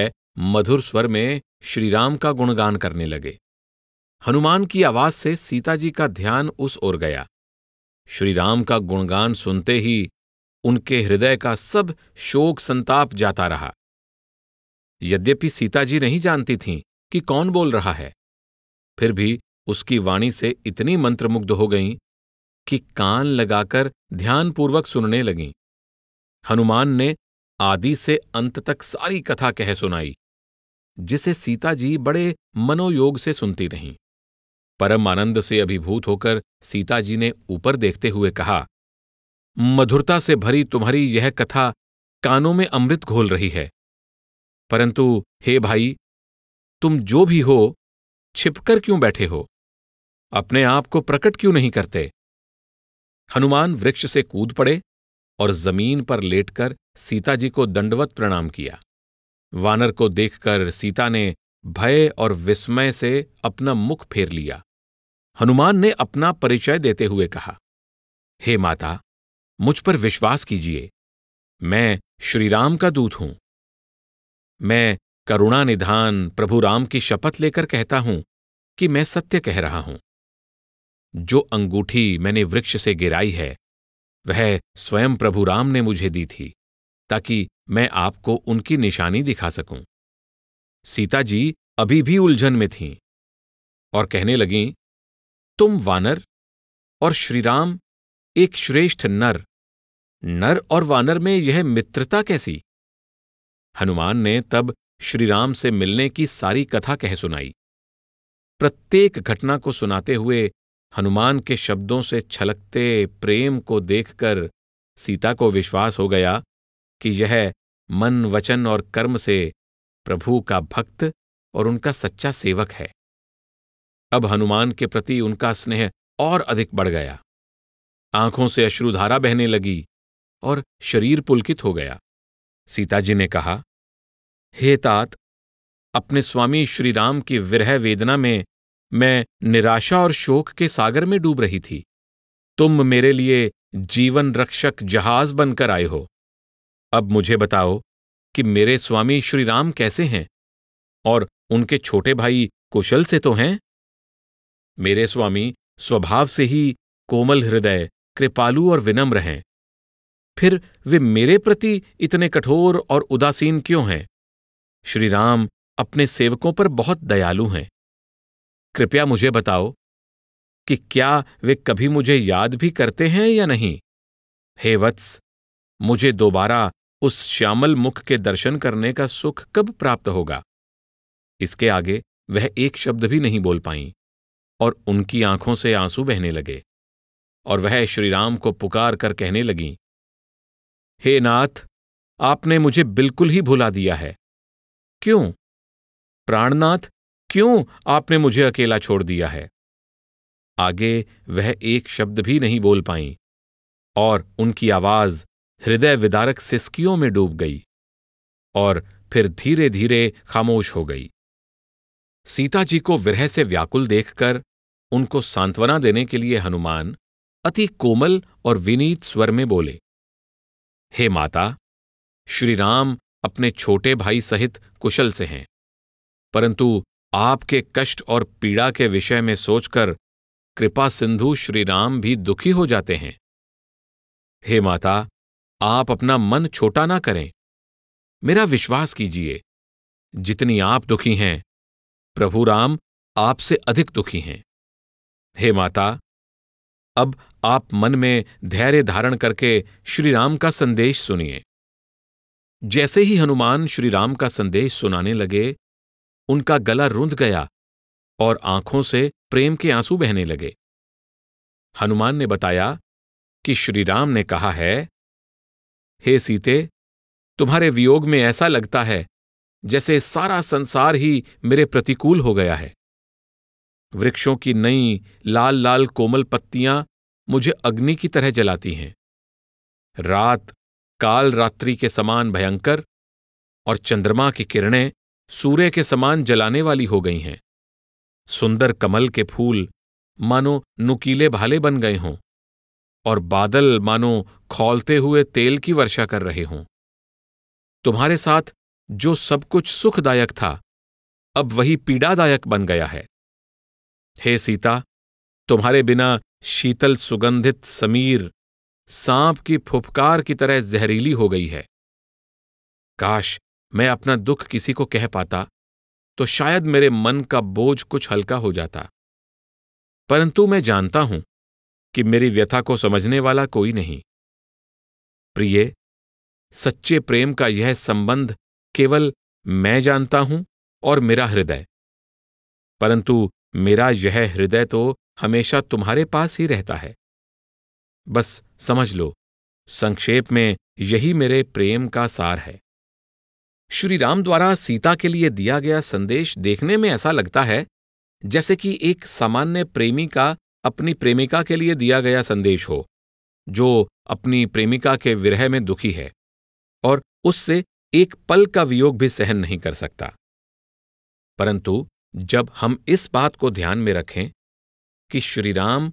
मधुर स्वर में श्रीराम का गुणगान करने लगे हनुमान की आवाज से सीता जी का ध्यान उस ओर गया श्रीराम का गुणगान सुनते ही उनके हृदय का सब शोक संताप जाता रहा यद्यपि सीता जी नहीं जानती थीं कि कौन बोल रहा है फिर भी उसकी वाणी से इतनी मंत्रमुग्ध हो गईं कि कान लगाकर ध्यानपूर्वक सुनने लगीं हनुमान ने आदि से अंत तक सारी कथा कह सुनाई जिसे सीता जी बड़े मनोयोग से सुनती रहीं परम आनंद से अभिभूत होकर सीता जी ने ऊपर देखते हुए कहा मधुरता से भरी तुम्हारी यह कथा कानों में अमृत घोल रही है परंतु हे भाई तुम जो भी हो छिपकर क्यों बैठे हो अपने आप को प्रकट क्यों नहीं करते हनुमान वृक्ष से कूद पड़े और जमीन पर लेटकर सीता जी को दंडवत प्रणाम किया वानर को देखकर सीता ने भय और विस्मय से अपना मुख फेर लिया हनुमान ने अपना परिचय देते हुए कहा हे माता मुझ पर विश्वास कीजिए मैं श्रीराम का दूत हूं मैं करुणा निधान प्रभु राम की शपथ लेकर कहता हूं कि मैं सत्य कह रहा हूं जो अंगूठी मैंने वृक्ष से गिराई है वह स्वयं प्रभु राम ने मुझे दी थी ताकि मैं आपको उनकी निशानी दिखा सकूं सीता जी अभी भी उलझन में थीं और कहने लगीं तुम वानर और श्रीराम एक श्रेष्ठ नर नर और वानर में यह मित्रता कैसी हनुमान ने तब श्रीराम से मिलने की सारी कथा कह सुनाई प्रत्येक घटना को सुनाते हुए हनुमान के शब्दों से छलकते प्रेम को देखकर सीता को विश्वास हो गया कि यह मन वचन और कर्म से प्रभु का भक्त और उनका सच्चा सेवक है अब हनुमान के प्रति उनका स्नेह और अधिक बढ़ गया आंखों से अश्रुधारा बहने लगी और शरीर पुलकित हो गया सीताजी ने कहा हे तात अपने स्वामी श्रीराम की विरह वेदना में मैं निराशा और शोक के सागर में डूब रही थी तुम मेरे लिए जीवन रक्षक जहाज बनकर आए हो अब मुझे बताओ कि मेरे स्वामी श्री राम कैसे हैं और उनके छोटे भाई कुशल से तो हैं मेरे स्वामी स्वभाव से ही कोमल हृदय कृपालु और विनम्र हैं फिर वे मेरे प्रति इतने कठोर और उदासीन क्यों हैं श्री राम अपने सेवकों पर बहुत दयालु हैं कृपया मुझे बताओ कि क्या वे कभी मुझे याद भी करते हैं या नहीं हे वत्स मुझे दोबारा उस श्यामल मुख के दर्शन करने का सुख कब प्राप्त होगा इसके आगे वह एक शब्द भी नहीं बोल पाई और उनकी आंखों से आंसू बहने लगे और वह श्रीराम को पुकार कर कहने लगीं हे नाथ आपने मुझे बिल्कुल ही भुला दिया है क्यों प्राणनाथ क्यों आपने मुझे अकेला छोड़ दिया है आगे वह एक शब्द भी नहीं बोल पाई और उनकी आवाज हृदय विदारक सिस्कियों में डूब गई और फिर धीरे धीरे खामोश हो गई सीता जी को विरह से व्याकुल देखकर उनको सांत्वना देने के लिए हनुमान अति कोमल और विनीत स्वर में बोले हे माता श्री राम अपने छोटे भाई सहित कुशल से हैं परंतु आपके कष्ट और पीड़ा के विषय में सोचकर कृपा सिंधु श्री राम भी दुखी हो जाते हैं हे माता आप अपना मन छोटा ना करें मेरा विश्वास कीजिए जितनी आप दुखी हैं प्रभु राम आपसे अधिक दुखी हैं हे माता अब आप मन में धैर्य धारण करके श्री राम का संदेश सुनिए जैसे ही हनुमान श्री राम का संदेश सुनाने लगे उनका गला रुंध गया और आंखों से प्रेम के आंसू बहने लगे हनुमान ने बताया कि श्री राम ने कहा है हे सीते तुम्हारे वियोग में ऐसा लगता है जैसे सारा संसार ही मेरे प्रतिकूल हो गया है वृक्षों की नई लाल लाल कोमल पत्तियां मुझे अग्नि की तरह जलाती हैं रात काल रात्रि के समान भयंकर और चंद्रमा की किरणें सूर्य के समान जलाने वाली हो गई हैं सुंदर कमल के फूल मानो नुकीले भाले बन गए हों और बादल मानो खौलते हुए तेल की वर्षा कर रहे हों तुम्हारे साथ जो सब कुछ सुखदायक था अब वही पीड़ादायक बन गया है हे सीता तुम्हारे बिना शीतल सुगंधित समीर सांप की फुफकार की तरह जहरीली हो गई है काश मैं अपना दुख किसी को कह पाता तो शायद मेरे मन का बोझ कुछ हल्का हो जाता परंतु मैं जानता हूं कि मेरी व्यथा को समझने वाला कोई नहीं प्रिय सच्चे प्रेम का यह संबंध केवल मैं जानता हूं और मेरा हृदय परंतु मेरा यह हृदय तो हमेशा तुम्हारे पास ही रहता है बस समझ लो संक्षेप में यही मेरे प्रेम का सार है श्री राम द्वारा सीता के लिए दिया गया संदेश देखने में ऐसा लगता है जैसे कि एक सामान्य प्रेमी का अपनी प्रेमिका के लिए दिया गया संदेश हो जो अपनी प्रेमिका के विरह में दुखी है और उससे एक पल का वियोग भी सहन नहीं कर सकता परंतु जब हम इस बात को ध्यान में रखें कि श्रीराम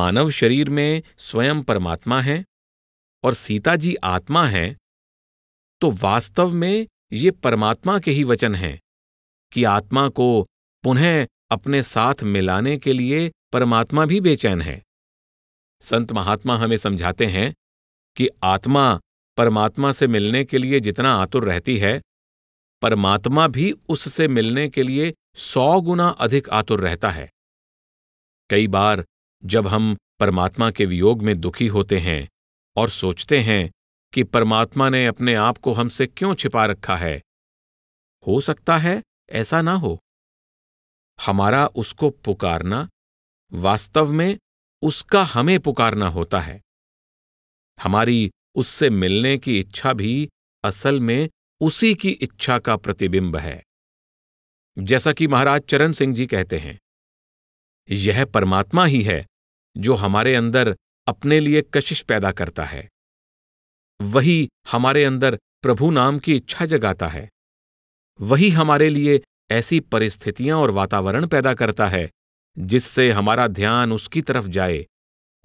मानव शरीर में स्वयं परमात्मा हैं और सीता जी आत्मा हैं तो वास्तव में ये परमात्मा के ही वचन हैं कि आत्मा को पुनः अपने साथ मिलाने के लिए परमात्मा भी बेचैन है संत महात्मा हमें समझाते हैं कि आत्मा परमात्मा से मिलने के लिए जितना आतुर रहती है परमात्मा भी उससे मिलने के लिए सौ गुना अधिक आतुर रहता है कई बार जब हम परमात्मा के वियोग में दुखी होते हैं और सोचते हैं कि परमात्मा ने अपने आप को हमसे क्यों छिपा रखा है हो सकता है ऐसा ना हो हमारा उसको पुकारना वास्तव में उसका हमें पुकारना होता है हमारी उससे मिलने की इच्छा भी असल में उसी की इच्छा का प्रतिबिंब है जैसा कि महाराज चरण सिंह जी कहते हैं यह परमात्मा ही है जो हमारे अंदर अपने लिए कशिश पैदा करता है वही हमारे अंदर प्रभु नाम की इच्छा जगाता है वही हमारे लिए ऐसी परिस्थितियां और वातावरण पैदा करता है जिससे हमारा ध्यान उसकी तरफ जाए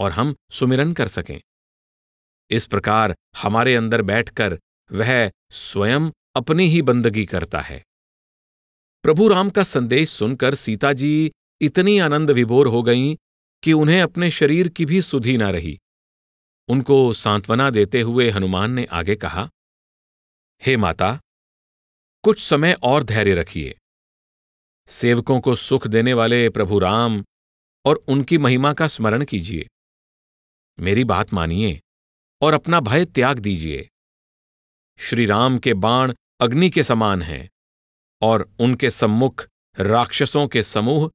और हम सुमिरन कर सकें इस प्रकार हमारे अंदर बैठकर वह स्वयं अपनी ही बंदगी करता है प्रभु राम का संदेश सुनकर सीता जी इतनी आनंद विभोर हो गईं कि उन्हें अपने शरीर की भी सुधी न रही उनको सांत्वना देते हुए हनुमान ने आगे कहा हे माता कुछ समय और धैर्य रखिए सेवकों को सुख देने वाले प्रभु राम और उनकी महिमा का स्मरण कीजिए मेरी बात मानिए और अपना भय त्याग दीजिए श्री राम के बाण अग्नि के समान हैं और उनके सम्मुख राक्षसों के समूह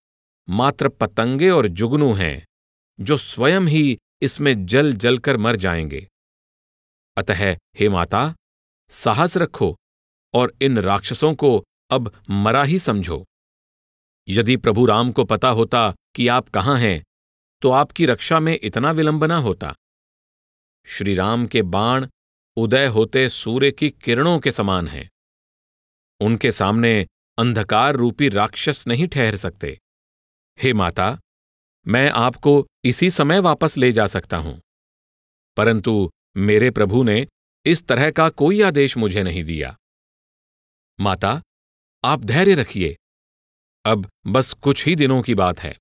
मात्र पतंगे और जुगनू हैं जो स्वयं ही इसमें जल जल कर मर जाएंगे अतः हे माता साहस रखो और इन राक्षसों को अब मरा ही समझो यदि प्रभु राम को पता होता कि आप कहाँ हैं तो आपकी रक्षा में इतना विलंब ना होता श्री राम के बाण उदय होते सूर्य की किरणों के समान हैं उनके सामने अंधकार रूपी राक्षस नहीं ठहर सकते हे माता मैं आपको इसी समय वापस ले जा सकता हूं परंतु मेरे प्रभु ने इस तरह का कोई आदेश मुझे नहीं दिया माता आप धैर्य रखिए अब बस कुछ ही दिनों की बात है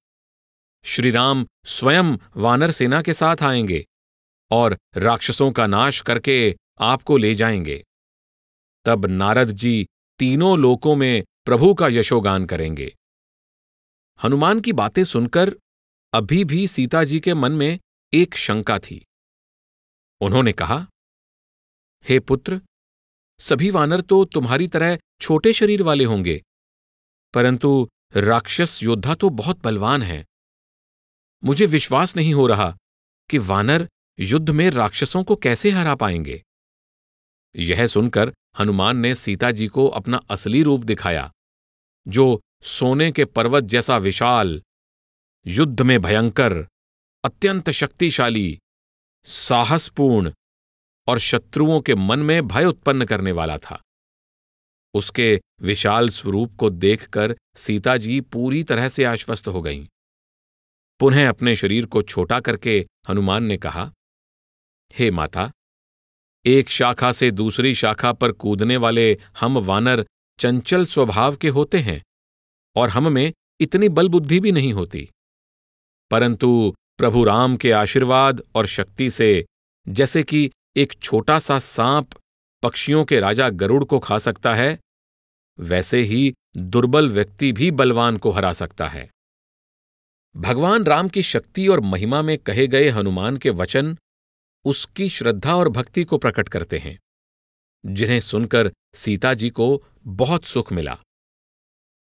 श्री राम स्वयं वानर सेना के साथ आएंगे और राक्षसों का नाश करके आपको ले जाएंगे तब नारद जी तीनों लोकों में प्रभु का यशोगान करेंगे हनुमान की बातें सुनकर अभी भी सीता जी के मन में एक शंका थी उन्होंने कहा हे पुत्र सभी वानर तो तुम्हारी तरह छोटे शरीर वाले होंगे परंतु राक्षस योद्धा तो बहुत बलवान है मुझे विश्वास नहीं हो रहा कि वानर युद्ध में राक्षसों को कैसे हरा पाएंगे यह सुनकर हनुमान ने सीता जी को अपना असली रूप दिखाया जो सोने के पर्वत जैसा विशाल युद्ध में भयंकर अत्यंत शक्तिशाली साहसपूर्ण और शत्रुओं के मन में भय उत्पन्न करने वाला था उसके विशाल स्वरूप को देखकर सीता जी पूरी तरह से आश्वस्त हो गईं पुनः अपने शरीर को छोटा करके हनुमान ने कहा हे माता एक शाखा से दूसरी शाखा पर कूदने वाले हम वानर चंचल स्वभाव के होते हैं और हम में इतनी बलबुद्धि भी नहीं होती परंतु प्रभु राम के आशीर्वाद और शक्ति से जैसे कि एक छोटा सा सांप पक्षियों के राजा गरुड़ को खा सकता है वैसे ही दुर्बल व्यक्ति भी बलवान को हरा सकता है भगवान राम की शक्ति और महिमा में कहे गए हनुमान के वचन उसकी श्रद्धा और भक्ति को प्रकट करते हैं जिन्हें सुनकर सीता जी को बहुत सुख मिला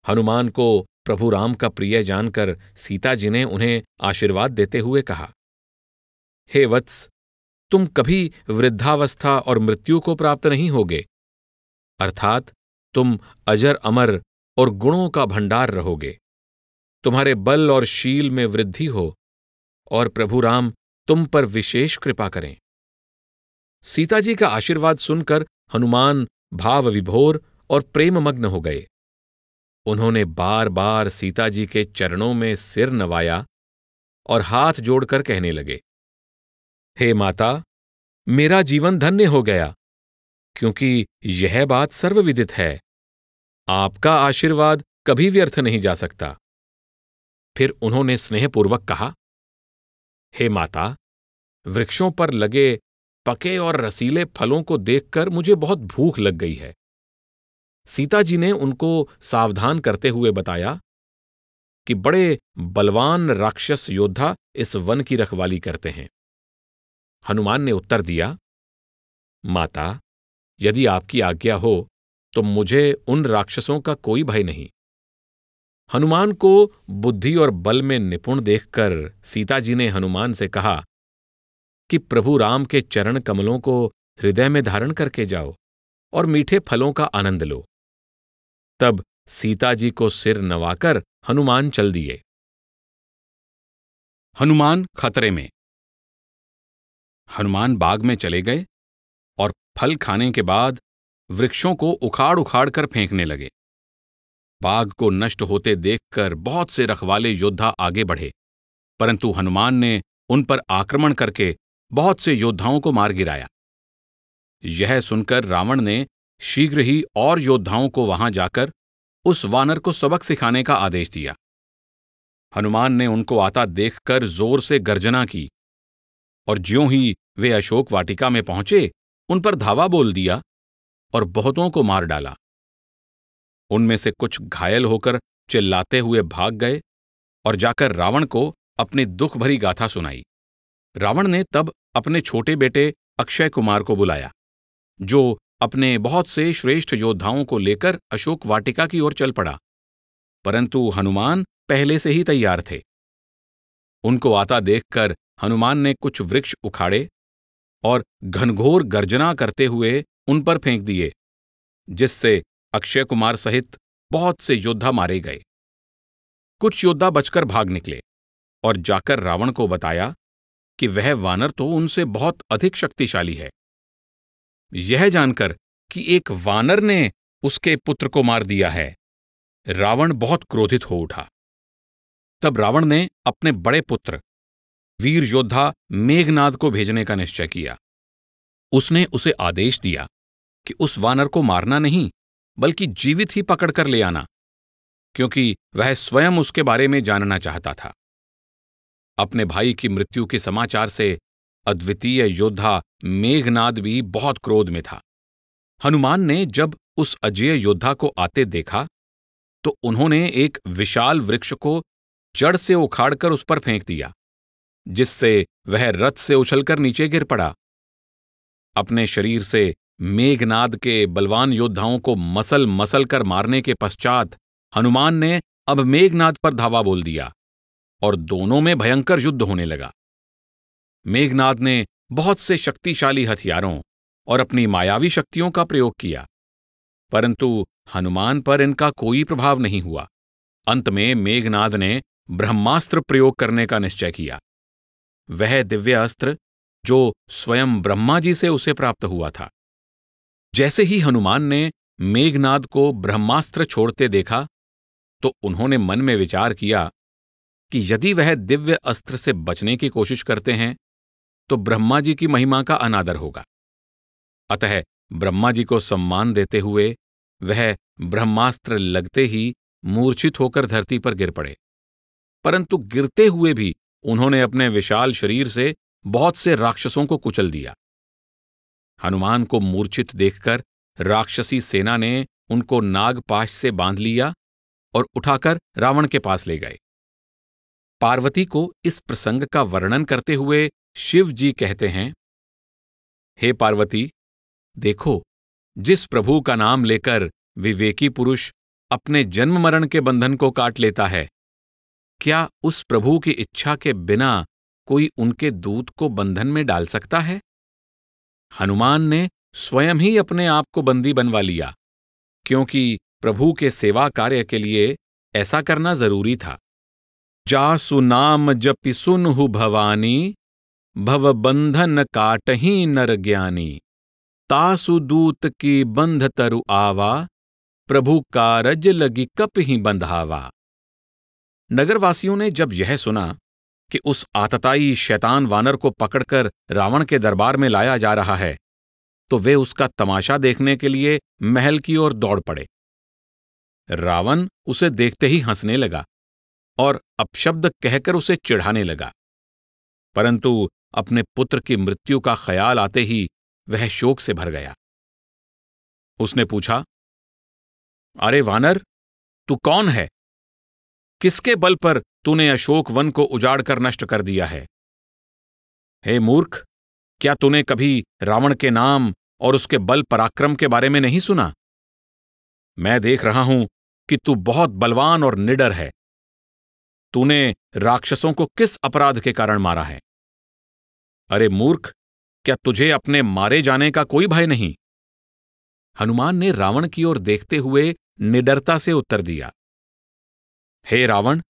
हनुमान को प्रभु राम का प्रिय जानकर सीता जी ने उन्हें आशीर्वाद देते हुए कहा हे वत्स तुम कभी वृद्धावस्था और मृत्यु को प्राप्त नहीं होगे अर्थात तुम अजर अमर और गुणों का भंडार रहोगे तुम्हारे बल और शील में वृद्धि हो और प्रभु राम तुम पर विशेष कृपा करें सीता जी का आशीर्वाद सुनकर हनुमान भाव विभोर और प्रेममग्न हो गए उन्होंने बार बार सीता जी के चरणों में सिर नवाया और हाथ जोड़कर कहने लगे हे माता मेरा जीवन धन्य हो गया क्योंकि यह बात सर्वविदित है आपका आशीर्वाद कभी व्यर्थ नहीं जा सकता फिर उन्होंने स्नेहपूर्वक कहा हे माता वृक्षों पर लगे पके और रसीले फलों को देखकर मुझे बहुत भूख लग गई है सीता जी ने उनको सावधान करते हुए बताया कि बड़े बलवान राक्षस योद्धा इस वन की रखवाली करते हैं हनुमान ने उत्तर दिया माता यदि आपकी आज्ञा हो तो मुझे उन राक्षसों का कोई भय नहीं हनुमान को बुद्धि और बल में निपुण देखकर सीता जी ने हनुमान से कहा कि प्रभु राम के चरण कमलों को हृदय में धारण करके जाओ और मीठे फलों का आनंद लो तब सीता जी को सिर नवाकर हनुमान चल दिए हनुमान खतरे में हनुमान बाग में चले गए और फल खाने के बाद वृक्षों को उखाड़ उखाड़ कर फेंकने लगे बाग को नष्ट होते देखकर बहुत से रखवाले योद्धा आगे बढ़े परंतु हनुमान ने उन पर आक्रमण करके बहुत से योद्धाओं को मार गिराया यह सुनकर रावण ने शीघ्र ही और योद्धाओं को वहां जाकर उस वानर को सबक सिखाने का आदेश दिया हनुमान ने उनको आता देखकर जोर से गर्जना की और ज्यों ही वे अशोक वाटिका में पहुंचे उन पर धावा बोल दिया और बहुतों को मार डाला उनमें से कुछ घायल होकर चिल्लाते हुए भाग गए और जाकर रावण को अपनी दुख भरी गाथा सुनाई रावण ने तब अपने छोटे बेटे अक्षय कुमार को बुलाया जो अपने बहुत से श्रेष्ठ योद्धाओं को लेकर अशोक वाटिका की ओर चल पड़ा परंतु हनुमान पहले से ही तैयार थे उनको आता देखकर हनुमान ने कुछ वृक्ष उखाड़े और घनघोर गर्जना करते हुए उन पर फेंक दिए जिससे अक्षय कुमार सहित बहुत से योद्धा मारे गए कुछ योद्धा बचकर भाग निकले और जाकर रावण को बताया कि वह वानर तो उनसे बहुत अधिक शक्तिशाली है यह जानकर कि एक वानर ने उसके पुत्र को मार दिया है रावण बहुत क्रोधित हो उठा तब रावण ने अपने बड़े पुत्र वीर योद्धा मेघनाद को भेजने का निश्चय किया उसने उसे आदेश दिया कि उस वानर को मारना नहीं बल्कि जीवित ही पकड़कर ले आना क्योंकि वह स्वयं उसके बारे में जानना चाहता था अपने भाई की मृत्यु के समाचार से अद्वितीय योद्धा मेघनाद भी बहुत क्रोध में था हनुमान ने जब उस अजय योद्धा को आते देखा तो उन्होंने एक विशाल वृक्ष को जड़ से उखाड़कर उस पर फेंक दिया जिससे वह रथ से उछलकर नीचे गिर पड़ा अपने शरीर से मेघनाद के बलवान योद्धाओं को मसल मसल कर मारने के पश्चात हनुमान ने अब मेघनाद पर धावा बोल दिया और दोनों में भयंकर युद्ध होने लगा मेघनाद ने बहुत से शक्तिशाली हथियारों और अपनी मायावी शक्तियों का प्रयोग किया परंतु हनुमान पर इनका कोई प्रभाव नहीं हुआ अंत में मेघनाद ने ब्रह्मास्त्र प्रयोग करने का निश्चय किया वह दिव्य अस्त्र जो स्वयं ब्रह्मा जी से उसे प्राप्त हुआ था जैसे ही हनुमान ने मेघनाद को ब्रह्मास्त्र छोड़ते देखा तो उन्होंने मन में विचार किया कि यदि वह दिव्य अस्त्र से बचने की कोशिश करते हैं तो ब्रह्मा जी की महिमा का अनादर होगा अतः ब्रह्मा जी को सम्मान देते हुए वह ब्रह्मास्त्र लगते ही मूर्छित होकर धरती पर गिर पड़े परंतु गिरते हुए भी उन्होंने अपने विशाल शरीर से बहुत से राक्षसों को कुचल दिया हनुमान को मूर्छित देखकर राक्षसी सेना ने उनको नागपाश से बांध लिया और उठाकर रावण के पास ले गए पार्वती को इस प्रसंग का वर्णन करते हुए शिव जी कहते हैं हे पार्वती देखो जिस प्रभु का नाम लेकर विवेकी पुरुष अपने जन्म मरण के बंधन को काट लेता है क्या उस प्रभु की इच्छा के बिना कोई उनके दूत को बंधन में डाल सकता है हनुमान ने स्वयं ही अपने आप को बंदी बनवा लिया क्योंकि प्रभु के सेवा कार्य के लिए ऐसा करना जरूरी था जासु नाम हु भवानी भव बंधन काटही नर ज्ञानी तासु दूत की बंध तरु आवा प्रभु कारज लगी कप ही बंधावा नगरवासियों ने जब यह सुना कि उस आतताई शैतान वानर को पकड़कर रावण के दरबार में लाया जा रहा है तो वे उसका तमाशा देखने के लिए महल की ओर दौड़ पड़े रावण उसे देखते ही हंसने लगा और अपशब्द कहकर उसे चिढ़ाने लगा परंतु अपने पुत्र की मृत्यु का ख्याल आते ही वह शोक से भर गया उसने पूछा अरे वानर तू कौन है किसके बल पर तूने अशोक वन को उजाड़ कर नष्ट कर दिया है हे मूर्ख क्या तूने कभी रावण के नाम और उसके बल पराक्रम के बारे में नहीं सुना मैं देख रहा हूं कि तू बहुत बलवान और निडर है तूने राक्षसों को किस अपराध के कारण मारा है अरे मूर्ख क्या तुझे अपने मारे जाने का कोई भय नहीं हनुमान ने रावण की ओर देखते हुए निडरता से उत्तर दिया हे रावण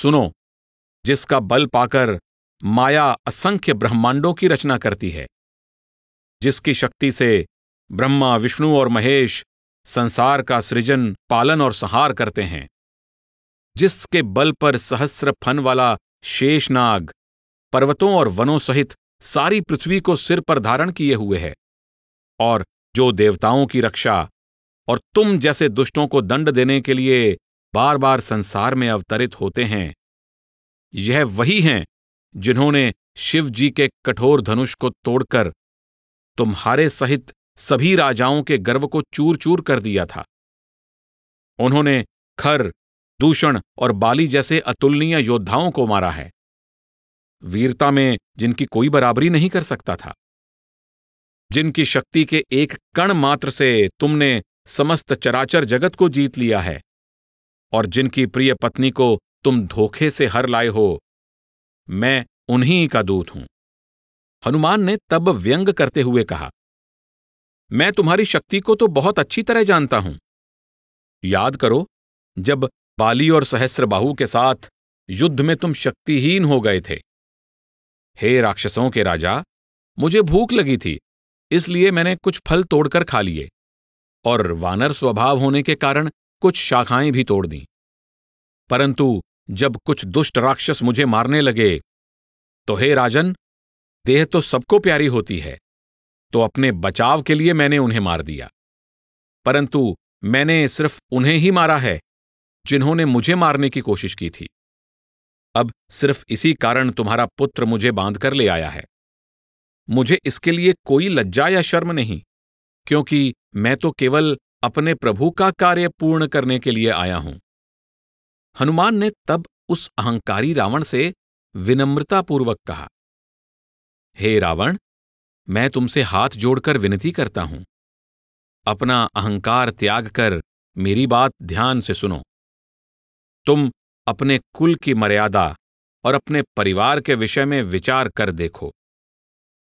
सुनो जिसका बल पाकर माया असंख्य ब्रह्मांडों की रचना करती है जिसकी शक्ति से ब्रह्मा विष्णु और महेश संसार का सृजन पालन और संहार करते हैं जिसके बल पर सहस्र फन वाला शेषनाग पर्वतों और वनों सहित सारी पृथ्वी को सिर पर धारण किए हुए है और जो देवताओं की रक्षा और तुम जैसे दुष्टों को दंड देने के लिए बार बार संसार में अवतरित होते हैं यह वही हैं जिन्होंने शिव जी के कठोर धनुष को तोड़कर तुम्हारे सहित सभी राजाओं के गर्व को चूर चूर कर दिया था उन्होंने खर दूषण और बाली जैसे अतुलनीय योद्धाओं को मारा है वीरता में जिनकी कोई बराबरी नहीं कर सकता था जिनकी शक्ति के एक कण मात्र से तुमने समस्त चराचर जगत को जीत लिया है और जिनकी प्रिय पत्नी को तुम धोखे से हर लाए हो मैं उन्हीं का दूत हूं हनुमान ने तब व्यंग करते हुए कहा मैं तुम्हारी शक्ति को तो बहुत अच्छी तरह जानता हूं याद करो जब बाली और सहस्रबाहु के साथ युद्ध में तुम शक्तिहीन हो गए थे हे राक्षसों के राजा मुझे भूख लगी थी इसलिए मैंने कुछ फल तोड़कर खा लिए और वानर स्वभाव होने के कारण कुछ शाखाएं भी तोड़ दी परंतु जब कुछ दुष्ट राक्षस मुझे मारने लगे तो हे राजन देह तो सबको प्यारी होती है तो अपने बचाव के लिए मैंने उन्हें मार दिया परंतु मैंने सिर्फ उन्हें ही मारा है जिन्होंने मुझे मारने की कोशिश की थी अब सिर्फ इसी कारण तुम्हारा पुत्र मुझे बांध कर ले आया है मुझे इसके लिए कोई लज्जा या शर्म नहीं क्योंकि मैं तो केवल अपने प्रभु का कार्य पूर्ण करने के लिए आया हूं हनुमान ने तब उस अहंकारी रावण से विनम्रतापूर्वक कहा हे रावण मैं तुमसे हाथ जोड़कर विनती करता हूं अपना अहंकार त्याग कर मेरी बात ध्यान से सुनो तुम अपने कुल की मर्यादा और अपने परिवार के विषय में विचार कर देखो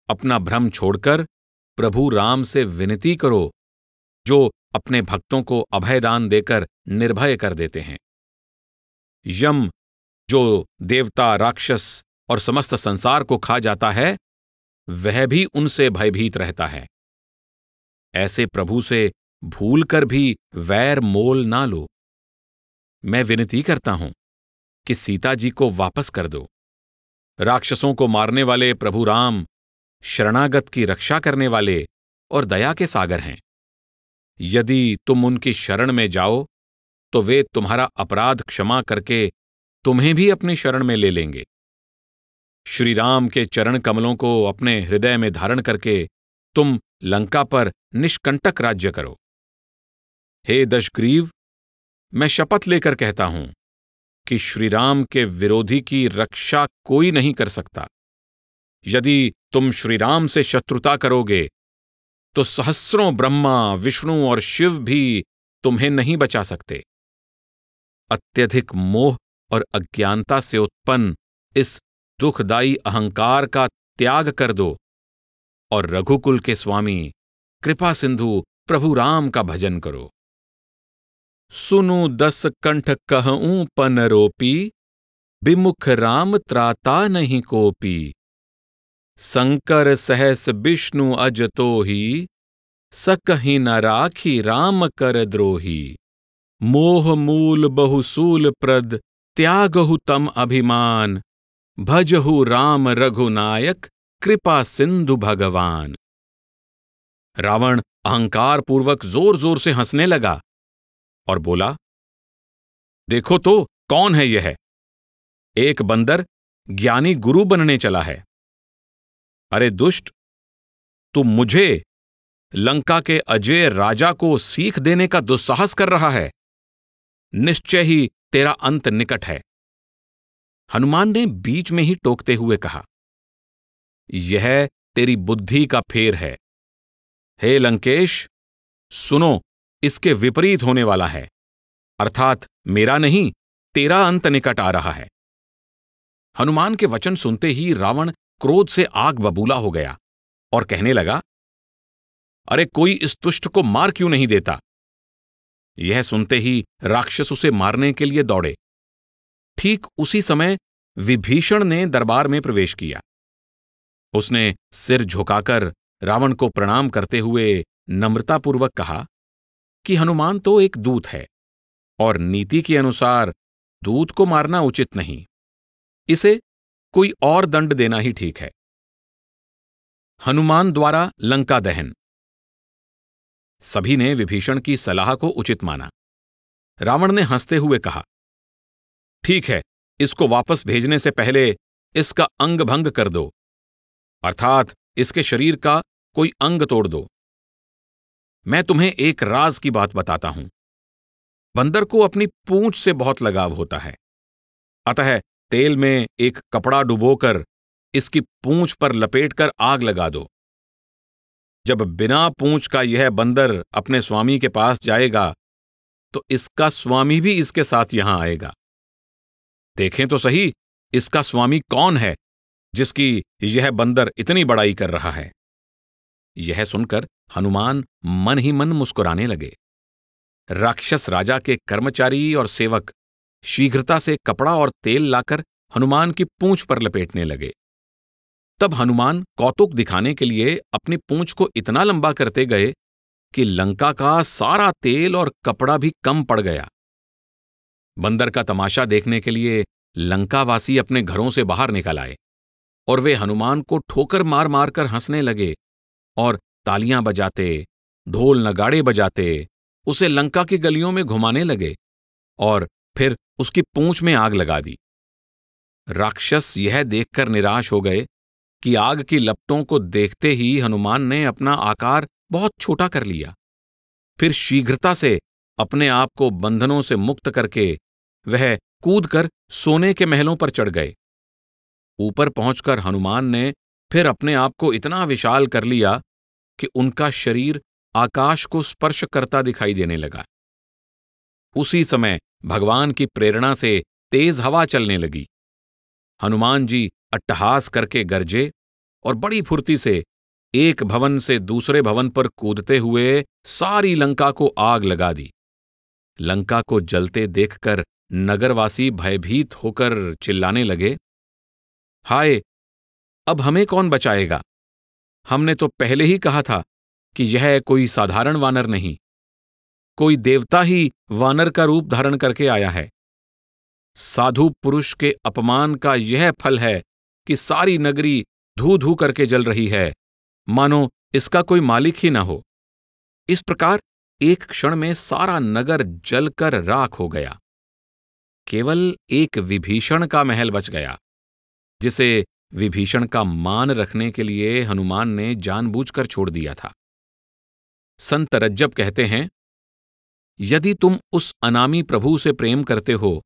अपना भ्रम छोड़कर प्रभु राम से विनती करो जो अपने भक्तों को अभयदान देकर निर्भय कर देते हैं यम जो देवता राक्षस और समस्त संसार को खा जाता है वह भी उनसे भयभीत रहता है ऐसे प्रभु से भूल कर भी वैर मोल ना लो मैं विनती करता हूं कि सीता जी को वापस कर दो राक्षसों को मारने वाले प्रभु राम शरणागत की रक्षा करने वाले और दया के सागर हैं यदि तुम उनकी शरण में जाओ तो वे तुम्हारा अपराध क्षमा करके तुम्हें भी अपनी शरण में ले लेंगे श्री राम के चरण कमलों को अपने हृदय में धारण करके तुम लंका पर निष्कंटक राज्य करो हे दशग्रीव मैं शपथ लेकर कहता हूं कि श्रीराम के विरोधी की रक्षा कोई नहीं कर सकता यदि तुम श्रीराम से शत्रुता करोगे तो सहस्रों ब्रह्मा विष्णु और शिव भी तुम्हें नहीं बचा सकते अत्यधिक मोह और अज्ञानता से उत्पन्न इस दुखदायी अहंकार का त्याग कर दो और रघुकुल के स्वामी कृपा सिंधु प्रभु राम का भजन करो सुनु दस कंठ पन रोपी विमुख राम त्राता नहीं कोपी शंकर सहस विष्णु अज तो ही सकहि न राखी राम कर द्रोही मोह मूल बहुसूल प्रद त्यागहु तम अभिमान भजहु राम रघुनायक कृपा सिंधु भगवान रावण अहंकार पूर्वक जोर जोर से हंसने लगा और बोला देखो तो कौन है यह एक बंदर ज्ञानी गुरु बनने चला है अरे दुष्ट तू मुझे लंका के अजय राजा को सीख देने का दुस्साहस कर रहा है निश्चय ही तेरा अंत निकट है हनुमान ने बीच में ही टोकते हुए कहा यह तेरी बुद्धि का फेर है हे लंकेश सुनो इसके विपरीत होने वाला है अर्थात मेरा नहीं तेरा अंत निकट आ रहा है हनुमान के वचन सुनते ही रावण क्रोध से आग बबूला हो गया और कहने लगा अरे कोई इस तुष्ट को मार क्यों नहीं देता यह सुनते ही राक्षस उसे मारने के लिए दौड़े ठीक उसी समय विभीषण ने दरबार में प्रवेश किया उसने सिर झुकाकर रावण को प्रणाम करते हुए नम्रतापूर्वक कहा कि हनुमान तो एक दूत है और नीति के अनुसार दूत को मारना उचित नहीं इसे कोई और दंड देना ही ठीक है हनुमान द्वारा लंका दहन सभी ने विभीषण की सलाह को उचित माना रावण ने हंसते हुए कहा ठीक है इसको वापस भेजने से पहले इसका अंग भंग कर दो अर्थात इसके शरीर का कोई अंग तोड़ दो मैं तुम्हें एक राज की बात बताता हूं बंदर को अपनी पूंछ से बहुत लगाव होता है अतः तेल में एक कपड़ा डुबोकर इसकी पूंछ पर लपेटकर आग लगा दो जब बिना पूंछ का यह बंदर अपने स्वामी के पास जाएगा तो इसका स्वामी भी इसके साथ यहां आएगा देखें तो सही इसका स्वामी कौन है जिसकी यह बंदर इतनी बड़ाई कर रहा है यह सुनकर हनुमान मन ही मन मुस्कुराने लगे राक्षस राजा के कर्मचारी और सेवक शीघ्रता से कपड़ा और तेल लाकर हनुमान की पूंछ पर लपेटने लगे तब हनुमान कौतुक दिखाने के लिए अपनी पूंछ को इतना लंबा करते गए कि लंका का सारा तेल और कपड़ा भी कम पड़ गया बंदर का तमाशा देखने के लिए लंकावासी अपने घरों से बाहर निकल आए और वे हनुमान को ठोकर मार मारकर हंसने लगे और तालियां बजाते ढोल नगाड़े बजाते उसे लंका की गलियों में घुमाने लगे और फिर उसकी पूंछ में आग लगा दी राक्षस यह देखकर निराश हो गए कि आग की लपटों को देखते ही हनुमान ने अपना आकार बहुत छोटा कर लिया फिर शीघ्रता से अपने आप को बंधनों से मुक्त करके वह कूदकर सोने के महलों पर चढ़ गए ऊपर पहुंचकर हनुमान ने फिर अपने आप को इतना विशाल कर लिया कि उनका शरीर आकाश को स्पर्श करता दिखाई देने लगा उसी समय भगवान की प्रेरणा से तेज हवा चलने लगी हनुमान जी अट्टहास करके गरजे और बड़ी फुर्ती से एक भवन से दूसरे भवन पर कूदते हुए सारी लंका को आग लगा दी लंका को जलते देखकर नगरवासी भयभीत होकर चिल्लाने लगे हाय अब हमें कौन बचाएगा हमने तो पहले ही कहा था कि यह कोई साधारण वानर नहीं कोई देवता ही वानर का रूप धारण करके आया है साधु पुरुष के अपमान का यह फल है कि सारी नगरी धू धू करके जल रही है मानो इसका कोई मालिक ही ना हो इस प्रकार एक क्षण में सारा नगर जलकर राख हो गया केवल एक विभीषण का महल बच गया जिसे विभीषण का मान रखने के लिए हनुमान ने जानबूझकर छोड़ दिया था संत रज्जब कहते हैं यदि तुम उस अनामी प्रभु से प्रेम करते हो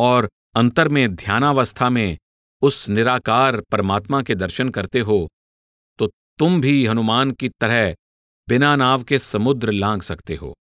और अंतर में ध्यानावस्था में उस निराकार परमात्मा के दर्शन करते हो तो तुम भी हनुमान की तरह बिना नाव के समुद्र लांग सकते हो